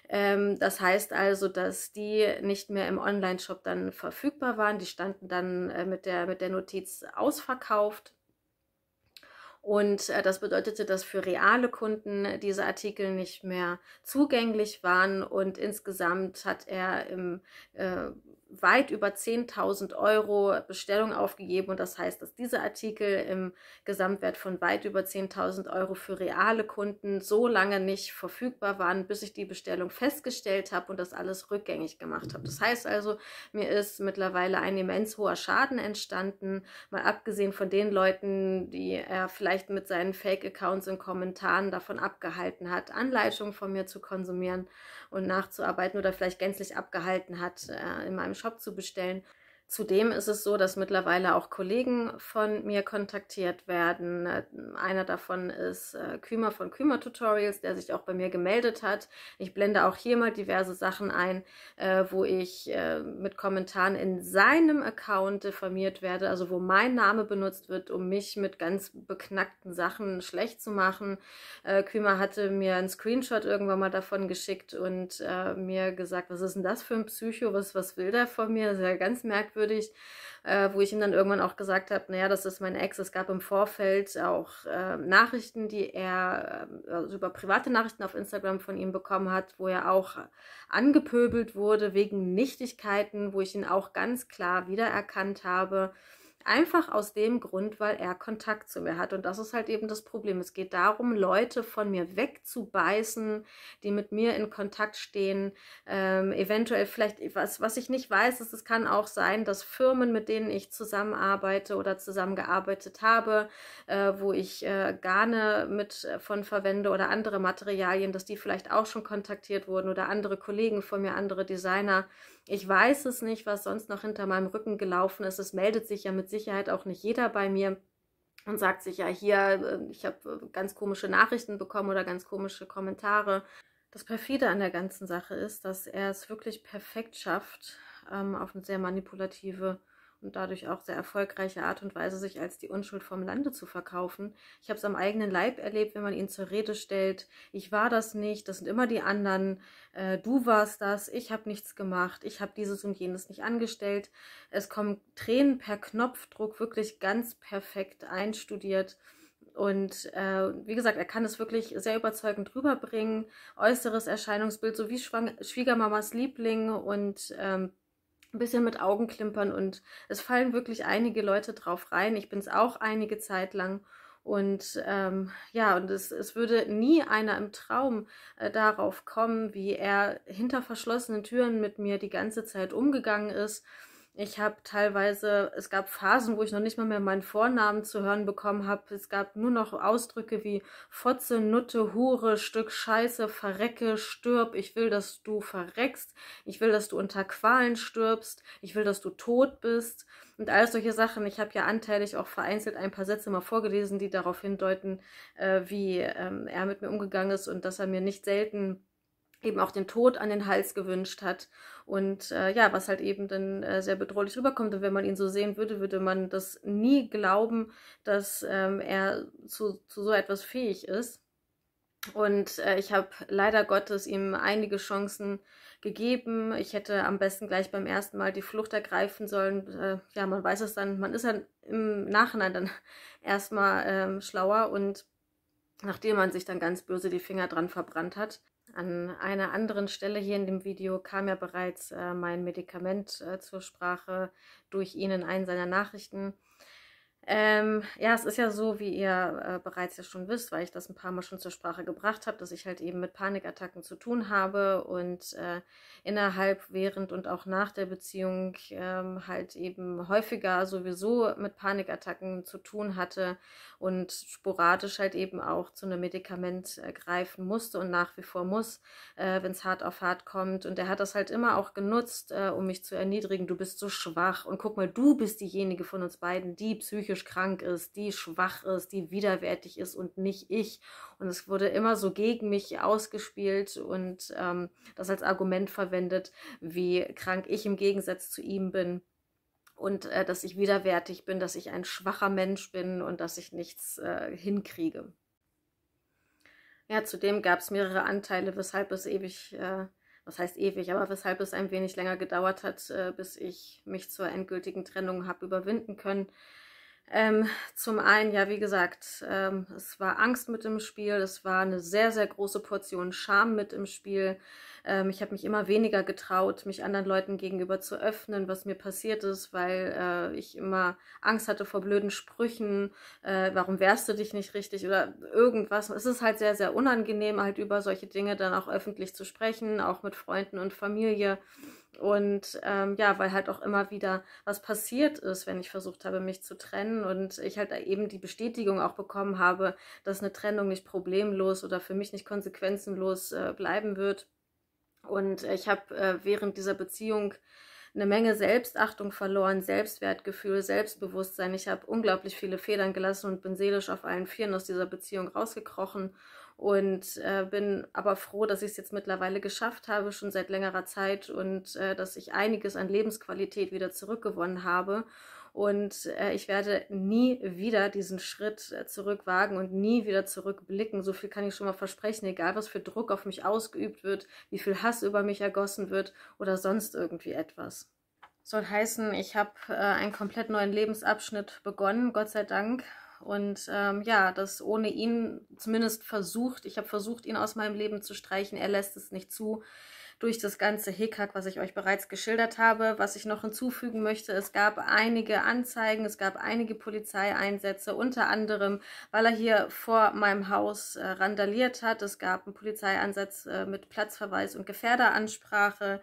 Speaker 1: ähm, das heißt also, dass die nicht mehr im Online-Shop dann verfügbar waren. Die standen dann äh, mit, der, mit der Notiz ausverkauft. Und äh, das bedeutete, dass für reale Kunden diese Artikel nicht mehr zugänglich waren. Und insgesamt hat er im äh, weit über 10.000 Euro Bestellung aufgegeben und das heißt, dass diese Artikel im Gesamtwert von weit über 10.000 Euro für reale Kunden so lange nicht verfügbar waren, bis ich die Bestellung festgestellt habe und das alles rückgängig gemacht habe. Das heißt also, mir ist mittlerweile ein immens hoher Schaden entstanden, mal abgesehen von den Leuten, die er vielleicht mit seinen Fake-Accounts in Kommentaren davon abgehalten hat, Anleitungen von mir zu konsumieren und nachzuarbeiten oder vielleicht gänzlich abgehalten hat, äh, in meinem Shop zu bestellen. Zudem ist es so, dass mittlerweile auch Kollegen von mir kontaktiert werden. Einer davon ist äh, Kümer von Kümer Tutorials, der sich auch bei mir gemeldet hat. Ich blende auch hier mal diverse Sachen ein, äh, wo ich äh, mit Kommentaren in seinem Account diffamiert werde, also wo mein Name benutzt wird, um mich mit ganz beknackten Sachen schlecht zu machen. Kümer hatte mir einen Screenshot irgendwann mal davon geschickt und mir gesagt, was ist denn das für ein Psycho, was, was will der von mir? Das ist ja ganz merkwürdig merkwürdig, äh, wo ich ihm dann irgendwann auch gesagt habe, naja, das ist mein Ex. Es gab im Vorfeld auch äh, Nachrichten, die er ähm, also über private Nachrichten auf Instagram von ihm bekommen hat, wo er auch angepöbelt wurde wegen Nichtigkeiten, wo ich ihn auch ganz klar wiedererkannt habe. Einfach aus dem Grund, weil er Kontakt zu mir hat. Und das ist halt eben das Problem. Es geht darum, Leute von mir wegzubeißen, die mit mir in Kontakt stehen. Ähm, eventuell vielleicht, was, was ich nicht weiß, ist, es kann auch sein, dass Firmen, mit denen ich zusammenarbeite oder zusammengearbeitet habe, äh, wo ich äh, Garne mit äh, von verwende oder andere Materialien, dass die vielleicht auch schon kontaktiert wurden oder andere Kollegen von mir, andere Designer ich weiß es nicht, was sonst noch hinter meinem Rücken gelaufen ist. Es meldet sich ja mit Sicherheit auch nicht jeder bei mir und sagt sich ja hier, äh, ich habe äh, ganz komische Nachrichten bekommen oder ganz komische Kommentare. Das perfide an der ganzen Sache ist, dass er es wirklich perfekt schafft, ähm, auf eine sehr manipulative und dadurch auch sehr erfolgreiche Art und Weise, sich als die Unschuld vom Lande zu verkaufen. Ich habe es am eigenen Leib erlebt, wenn man ihn zur Rede stellt. Ich war das nicht, das sind immer die anderen. Äh, du warst das, ich habe nichts gemacht, ich habe dieses und jenes nicht angestellt. Es kommen Tränen per Knopfdruck wirklich ganz perfekt einstudiert. Und äh, wie gesagt, er kann es wirklich sehr überzeugend rüberbringen. Äußeres Erscheinungsbild sowie Schwang Schwiegermamas Liebling und ähm, ein bisschen mit Augenklimpern und es fallen wirklich einige Leute drauf rein. Ich bin es auch einige Zeit lang. Und ähm, ja, und es, es würde nie einer im Traum äh, darauf kommen, wie er hinter verschlossenen Türen mit mir die ganze Zeit umgegangen ist ich habe teilweise, es gab Phasen, wo ich noch nicht mal mehr meinen Vornamen zu hören bekommen habe. Es gab nur noch Ausdrücke wie Fotze, Nutte, Hure, Stück Scheiße, Verrecke, stirb. Ich will, dass du verreckst. Ich will, dass du unter Qualen stirbst. Ich will, dass du tot bist. Und all solche Sachen. Ich habe ja anteilig auch vereinzelt ein paar Sätze mal vorgelesen, die darauf hindeuten, äh, wie ähm, er mit mir umgegangen ist und dass er mir nicht selten eben auch den Tod an den Hals gewünscht hat. Und äh, ja, was halt eben dann äh, sehr bedrohlich rüberkommt. Und wenn man ihn so sehen würde, würde man das nie glauben, dass ähm, er zu, zu so etwas fähig ist. Und äh, ich habe leider Gottes ihm einige Chancen gegeben. Ich hätte am besten gleich beim ersten Mal die Flucht ergreifen sollen. Äh, ja, man weiß es dann, man ist dann im Nachhinein dann erstmal ähm, schlauer und nachdem man sich dann ganz böse die Finger dran verbrannt hat. An einer anderen Stelle hier in dem Video kam ja bereits äh, mein Medikament äh, zur Sprache durch ihn in einen seiner Nachrichten. Ähm, ja, es ist ja so, wie ihr äh, bereits ja schon wisst, weil ich das ein paar Mal schon zur Sprache gebracht habe, dass ich halt eben mit Panikattacken zu tun habe und äh, innerhalb, während und auch nach der Beziehung ähm, halt eben häufiger sowieso mit Panikattacken zu tun hatte und sporadisch halt eben auch zu einem Medikament äh, greifen musste und nach wie vor muss, äh, wenn es hart auf hart kommt. Und er hat das halt immer auch genutzt, äh, um mich zu erniedrigen. Du bist so schwach und guck mal, du bist diejenige von uns beiden, die psychisch psychisch krank ist, die schwach ist, die widerwärtig ist und nicht ich. Und es wurde immer so gegen mich ausgespielt und ähm, das als Argument verwendet, wie krank ich im Gegensatz zu ihm bin und äh, dass ich widerwärtig bin, dass ich ein schwacher Mensch bin und dass ich nichts äh, hinkriege. Ja, zudem gab es mehrere Anteile, weshalb es ewig, äh, was heißt ewig, aber weshalb es ein wenig länger gedauert hat, äh, bis ich mich zur endgültigen Trennung habe überwinden können. Ähm, zum einen, ja, wie gesagt, ähm, es war Angst mit im Spiel, es war eine sehr, sehr große Portion Scham mit im Spiel. Ähm, ich habe mich immer weniger getraut, mich anderen Leuten gegenüber zu öffnen, was mir passiert ist, weil äh, ich immer Angst hatte vor blöden Sprüchen, äh, warum wehrst du dich nicht richtig oder irgendwas. Es ist halt sehr, sehr unangenehm, halt über solche Dinge dann auch öffentlich zu sprechen, auch mit Freunden und Familie. Und ähm, ja, weil halt auch immer wieder was passiert ist, wenn ich versucht habe, mich zu trennen und ich halt eben die Bestätigung auch bekommen habe, dass eine Trennung nicht problemlos oder für mich nicht konsequenzenlos äh, bleiben wird und ich habe äh, während dieser Beziehung eine Menge Selbstachtung verloren, Selbstwertgefühl, Selbstbewusstsein. Ich habe unglaublich viele Federn gelassen und bin seelisch auf allen Vieren aus dieser Beziehung rausgekrochen und äh, bin aber froh, dass ich es jetzt mittlerweile geschafft habe, schon seit längerer Zeit und äh, dass ich einiges an Lebensqualität wieder zurückgewonnen habe und äh, ich werde nie wieder diesen Schritt äh, zurückwagen und nie wieder zurückblicken. So viel kann ich schon mal versprechen, egal was für Druck auf mich ausgeübt wird, wie viel Hass über mich ergossen wird oder sonst irgendwie etwas soll heißen, ich habe äh, einen komplett neuen Lebensabschnitt begonnen, Gott sei Dank. Und ähm, ja, das ohne ihn zumindest versucht. Ich habe versucht, ihn aus meinem Leben zu streichen. Er lässt es nicht zu durch das ganze Hickhack, was ich euch bereits geschildert habe. Was ich noch hinzufügen möchte, es gab einige Anzeigen, es gab einige Polizeieinsätze, unter anderem, weil er hier vor meinem Haus äh, randaliert hat. Es gab einen Polizeieinsatz äh, mit Platzverweis und Gefährderansprache.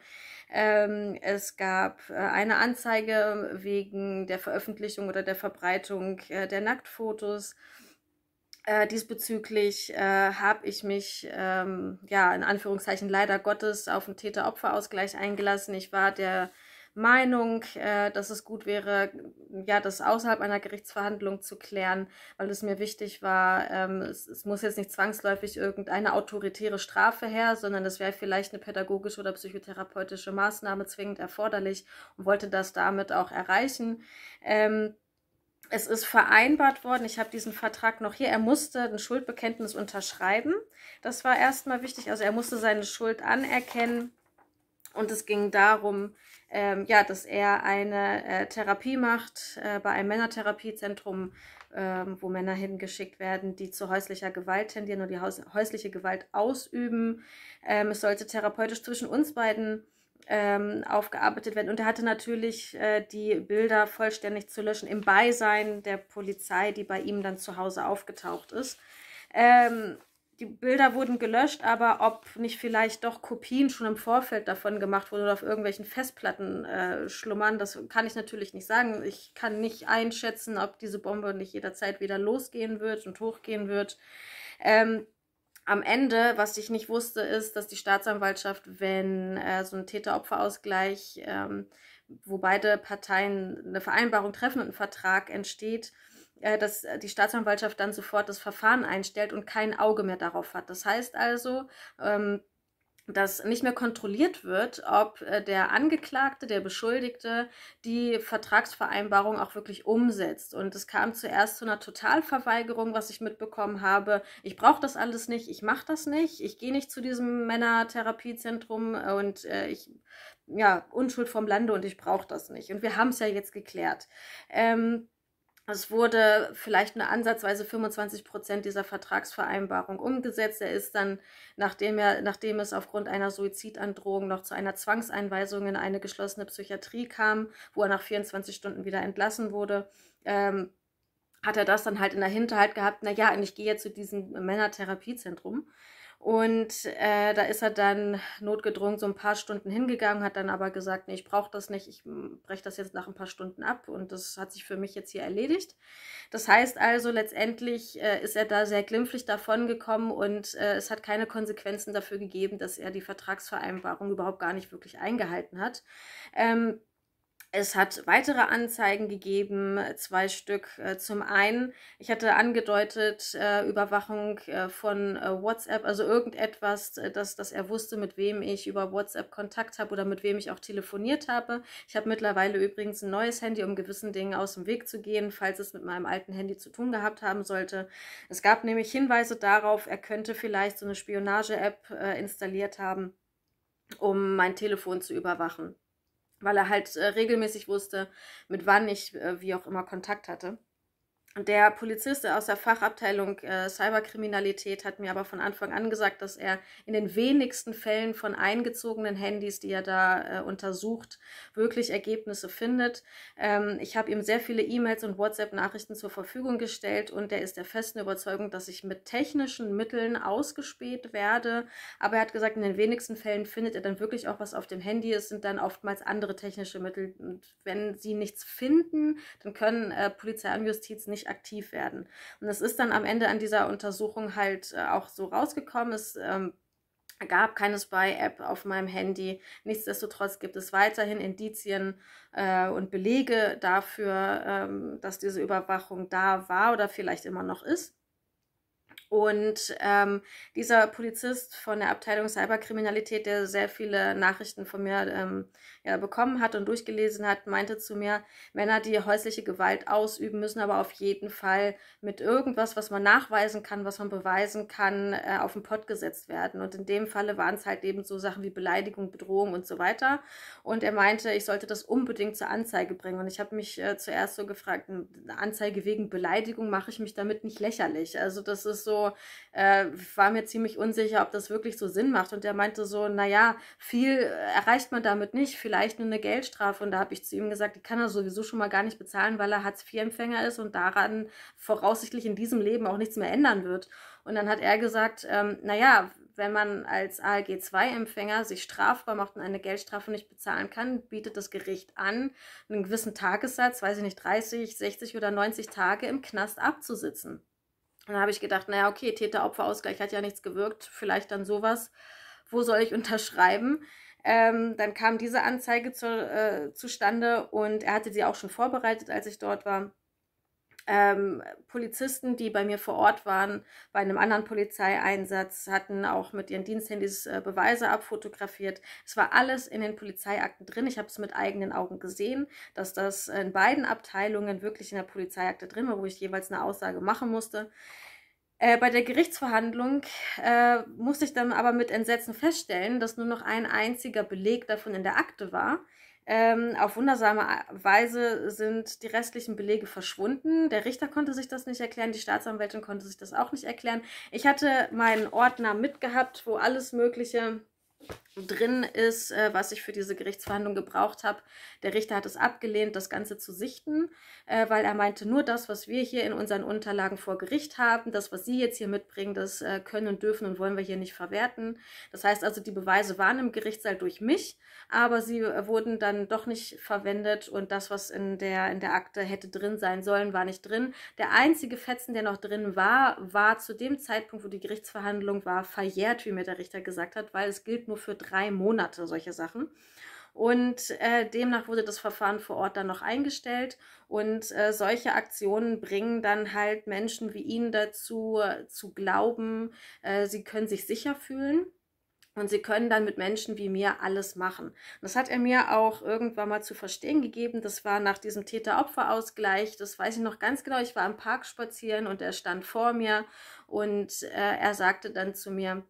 Speaker 1: Ähm, es gab äh, eine Anzeige wegen der Veröffentlichung oder der Verbreitung äh, der Nacktfotos. Äh, diesbezüglich äh, habe ich mich, ähm, ja, in Anführungszeichen leider Gottes, auf den Täter-Opfer-Ausgleich eingelassen. Ich war der Meinung, äh, dass es gut wäre, ja, das außerhalb einer Gerichtsverhandlung zu klären, weil es mir wichtig war, ähm, es, es, muss jetzt nicht zwangsläufig irgendeine autoritäre Strafe her, sondern es wäre vielleicht eine pädagogische oder psychotherapeutische Maßnahme zwingend erforderlich und wollte das damit auch erreichen. Ähm, es ist vereinbart worden, ich habe diesen Vertrag noch hier, er musste ein Schuldbekenntnis unterschreiben. Das war erstmal wichtig. Also er musste seine Schuld anerkennen. Und es ging darum, ähm, ja, dass er eine äh, Therapie macht äh, bei einem Männertherapiezentrum, ähm, wo Männer hingeschickt werden, die zu häuslicher Gewalt tendieren oder die häusliche Gewalt ausüben. Ähm, es sollte therapeutisch zwischen uns beiden ähm, aufgearbeitet werden. Und er hatte natürlich äh, die Bilder vollständig zu löschen im Beisein der Polizei, die bei ihm dann zu Hause aufgetaucht ist. Ähm, die Bilder wurden gelöscht, aber ob nicht vielleicht doch Kopien schon im Vorfeld davon gemacht wurden oder auf irgendwelchen Festplatten äh, schlummern, das kann ich natürlich nicht sagen. Ich kann nicht einschätzen, ob diese Bombe nicht jederzeit wieder losgehen wird und hochgehen wird. Ähm, am Ende, was ich nicht wusste, ist, dass die Staatsanwaltschaft, wenn äh, so ein Täter-Opfer-Ausgleich, ähm, wo beide Parteien eine Vereinbarung treffen und ein Vertrag entsteht, äh, dass die Staatsanwaltschaft dann sofort das Verfahren einstellt und kein Auge mehr darauf hat. Das heißt also, ähm, dass nicht mehr kontrolliert wird, ob äh, der Angeklagte, der Beschuldigte die Vertragsvereinbarung auch wirklich umsetzt. Und es kam zuerst zu einer Totalverweigerung, was ich mitbekommen habe. Ich brauche das alles nicht, ich mache das nicht, ich gehe nicht zu diesem Männertherapiezentrum und äh, ich ja Unschuld vom Lande und ich brauche das nicht. Und wir haben es ja jetzt geklärt. Ähm, es wurde vielleicht nur ansatzweise 25 Prozent dieser Vertragsvereinbarung umgesetzt. Er ist dann, nachdem, er, nachdem es aufgrund einer Suizidandrohung noch zu einer Zwangseinweisung in eine geschlossene Psychiatrie kam, wo er nach 24 Stunden wieder entlassen wurde, ähm, hat er das dann halt in der Hinterhalt gehabt, na ja, und ich gehe jetzt zu diesem Männertherapiezentrum. Und äh, da ist er dann notgedrungen so ein paar Stunden hingegangen, hat dann aber gesagt, nee, ich brauche das nicht, ich hm, breche das jetzt nach ein paar Stunden ab und das hat sich für mich jetzt hier erledigt. Das heißt also, letztendlich äh, ist er da sehr glimpflich davon gekommen und äh, es hat keine Konsequenzen dafür gegeben, dass er die Vertragsvereinbarung überhaupt gar nicht wirklich eingehalten hat. Ähm, es hat weitere Anzeigen gegeben, zwei Stück. Äh, zum einen, ich hatte angedeutet, äh, Überwachung äh, von WhatsApp, also irgendetwas, dass, dass er wusste, mit wem ich über WhatsApp Kontakt habe oder mit wem ich auch telefoniert habe. Ich habe mittlerweile übrigens ein neues Handy, um gewissen Dingen aus dem Weg zu gehen, falls es mit meinem alten Handy zu tun gehabt haben sollte. Es gab nämlich Hinweise darauf, er könnte vielleicht so eine Spionage-App installiert haben, um mein Telefon zu überwachen weil er halt äh, regelmäßig wusste, mit wann ich, äh, wie auch immer, Kontakt hatte. Der Polizist aus der Fachabteilung äh, Cyberkriminalität hat mir aber von Anfang an gesagt, dass er in den wenigsten Fällen von eingezogenen Handys, die er da äh, untersucht, wirklich Ergebnisse findet. Ähm, ich habe ihm sehr viele E-Mails und WhatsApp-Nachrichten zur Verfügung gestellt und er ist der festen Überzeugung, dass ich mit technischen Mitteln ausgespäht werde. Aber er hat gesagt, in den wenigsten Fällen findet er dann wirklich auch was auf dem Handy. Es sind dann oftmals andere technische Mittel. Und wenn sie nichts finden, dann können äh, Polizei und Justiz nicht aktiv werden. Und das ist dann am Ende an dieser Untersuchung halt äh, auch so rausgekommen. Es ähm, gab keine Spy-App auf meinem Handy. Nichtsdestotrotz gibt es weiterhin Indizien äh, und Belege dafür, ähm, dass diese Überwachung da war oder vielleicht immer noch ist. Und ähm, dieser Polizist von der Abteilung Cyberkriminalität, der sehr viele Nachrichten von mir ähm, ja, bekommen hat und durchgelesen hat, meinte zu mir, Männer, die häusliche Gewalt ausüben, müssen aber auf jeden Fall mit irgendwas, was man nachweisen kann, was man beweisen kann, äh, auf den Pott gesetzt werden. Und in dem Falle waren es halt eben so Sachen wie Beleidigung, Bedrohung und so weiter. Und er meinte, ich sollte das unbedingt zur Anzeige bringen. Und ich habe mich äh, zuerst so gefragt, eine Anzeige wegen Beleidigung, mache ich mich damit nicht lächerlich? Also das ist so, äh, war mir ziemlich unsicher, ob das wirklich so Sinn macht. Und er meinte so, naja, viel äh, erreicht man damit nicht, vielleicht nur eine Geldstrafe. Und da habe ich zu ihm gesagt, die kann er sowieso schon mal gar nicht bezahlen, weil er Hartz-IV-Empfänger ist und daran voraussichtlich in diesem Leben auch nichts mehr ändern wird. Und dann hat er gesagt, ähm, naja, wenn man als ALG-2-Empfänger sich strafbar macht und eine Geldstrafe nicht bezahlen kann, bietet das Gericht an, einen gewissen Tagessatz, weiß ich nicht, 30, 60 oder 90 Tage im Knast abzusitzen dann habe ich gedacht, naja, okay, Täter-Opfer-Ausgleich hat ja nichts gewirkt, vielleicht dann sowas. Wo soll ich unterschreiben? Ähm, dann kam diese Anzeige zu, äh, zustande und er hatte sie auch schon vorbereitet, als ich dort war. Ähm, Polizisten, die bei mir vor Ort waren, bei einem anderen Polizeieinsatz, hatten auch mit ihren Diensthandys äh, Beweise abfotografiert. Es war alles in den Polizeiakten drin. Ich habe es mit eigenen Augen gesehen, dass das in beiden Abteilungen wirklich in der Polizeiakte drin war, wo ich jeweils eine Aussage machen musste. Äh, bei der Gerichtsverhandlung äh, musste ich dann aber mit Entsetzen feststellen, dass nur noch ein einziger Beleg davon in der Akte war ähm, auf wundersame Weise sind die restlichen Belege verschwunden. Der Richter konnte sich das nicht erklären, die Staatsanwältin konnte sich das auch nicht erklären. Ich hatte meinen Ordner mitgehabt, wo alles Mögliche drin ist, äh, was ich für diese Gerichtsverhandlung gebraucht habe. Der Richter hat es abgelehnt, das Ganze zu sichten, äh, weil er meinte, nur das, was wir hier in unseren Unterlagen vor Gericht haben, das, was Sie jetzt hier mitbringen, das äh, können und dürfen und wollen wir hier nicht verwerten. Das heißt also, die Beweise waren im Gerichtssaal durch mich, aber sie äh, wurden dann doch nicht verwendet und das, was in der, in der Akte hätte drin sein sollen, war nicht drin. Der einzige Fetzen, der noch drin war, war zu dem Zeitpunkt, wo die Gerichtsverhandlung war, verjährt, wie mir der Richter gesagt hat, weil es gilt nur für drei Monate, solche Sachen. Und äh, demnach wurde das Verfahren vor Ort dann noch eingestellt. Und äh, solche Aktionen bringen dann halt Menschen wie ihn dazu, äh, zu glauben, äh, sie können sich sicher fühlen. Und sie können dann mit Menschen wie mir alles machen. das hat er mir auch irgendwann mal zu verstehen gegeben. Das war nach diesem Täter-Opfer-Ausgleich. Das weiß ich noch ganz genau. Ich war im Park spazieren und er stand vor mir und äh, er sagte dann zu mir,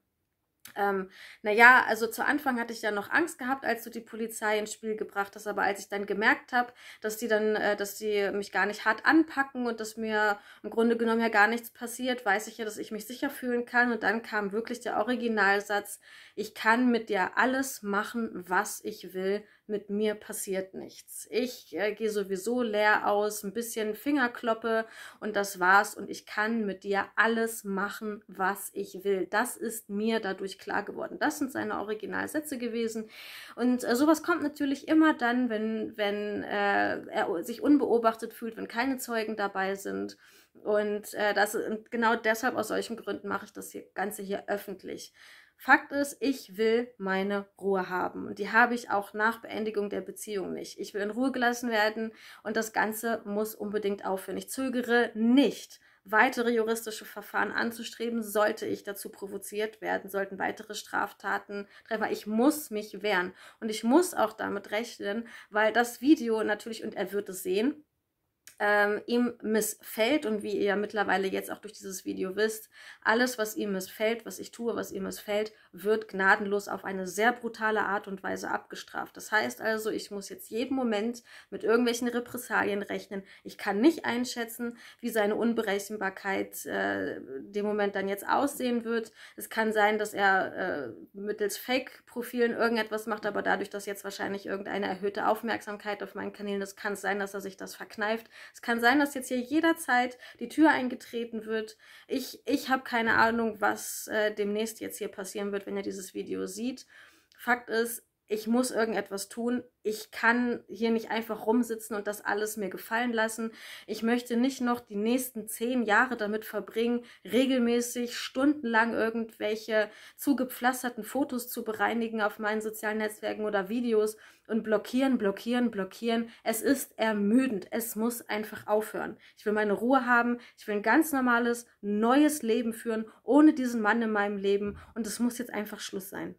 Speaker 1: ähm, naja, also zu Anfang hatte ich ja noch Angst gehabt, als du die Polizei ins Spiel gebracht hast, aber als ich dann gemerkt habe, dass die dann, äh, dass die mich gar nicht hart anpacken und dass mir im Grunde genommen ja gar nichts passiert, weiß ich ja, dass ich mich sicher fühlen kann. Und dann kam wirklich der Originalsatz, ich kann mit dir alles machen, was ich will, mit mir passiert nichts. Ich äh, gehe sowieso leer aus, ein bisschen Fingerkloppe und das war's und ich kann mit dir alles machen, was ich will. Das ist mir dadurch klar geworden. Das sind seine Originalsätze gewesen und äh, sowas kommt natürlich immer dann, wenn, wenn äh, er sich unbeobachtet fühlt, wenn keine Zeugen dabei sind. Und äh, das, und genau deshalb, aus solchen Gründen, mache ich das hier, Ganze hier öffentlich. Fakt ist, ich will meine Ruhe haben. Und die habe ich auch nach Beendigung der Beziehung nicht. Ich will in Ruhe gelassen werden und das Ganze muss unbedingt aufhören. Ich zögere nicht, weitere juristische Verfahren anzustreben, sollte ich dazu provoziert werden, sollten weitere Straftaten treffen. Ich muss mich wehren und ich muss auch damit rechnen, weil das Video natürlich, und er wird es sehen, ähm, ihm missfällt und wie ihr ja mittlerweile jetzt auch durch dieses Video wisst, alles, was ihm missfällt, was ich tue, was ihm missfällt, wird gnadenlos auf eine sehr brutale Art und Weise abgestraft. Das heißt also, ich muss jetzt jeden Moment mit irgendwelchen Repressalien rechnen. Ich kann nicht einschätzen, wie seine Unberechenbarkeit äh, dem Moment dann jetzt aussehen wird. Es kann sein, dass er äh, mittels Fake-Profilen irgendetwas macht, aber dadurch, dass jetzt wahrscheinlich irgendeine erhöhte Aufmerksamkeit auf meinen Kanälen ist, kann es sein, dass er sich das verkneift. Es kann sein, dass jetzt hier jederzeit die Tür eingetreten wird. Ich, ich habe keine Ahnung, was äh, demnächst jetzt hier passieren wird wenn ihr dieses Video sieht. Fakt ist, ich muss irgendetwas tun. Ich kann hier nicht einfach rumsitzen und das alles mir gefallen lassen. Ich möchte nicht noch die nächsten zehn Jahre damit verbringen, regelmäßig stundenlang irgendwelche zugepflasterten Fotos zu bereinigen auf meinen sozialen Netzwerken oder Videos und blockieren, blockieren, blockieren. Es ist ermüdend. Es muss einfach aufhören. Ich will meine Ruhe haben. Ich will ein ganz normales, neues Leben führen, ohne diesen Mann in meinem Leben. Und es muss jetzt einfach Schluss sein.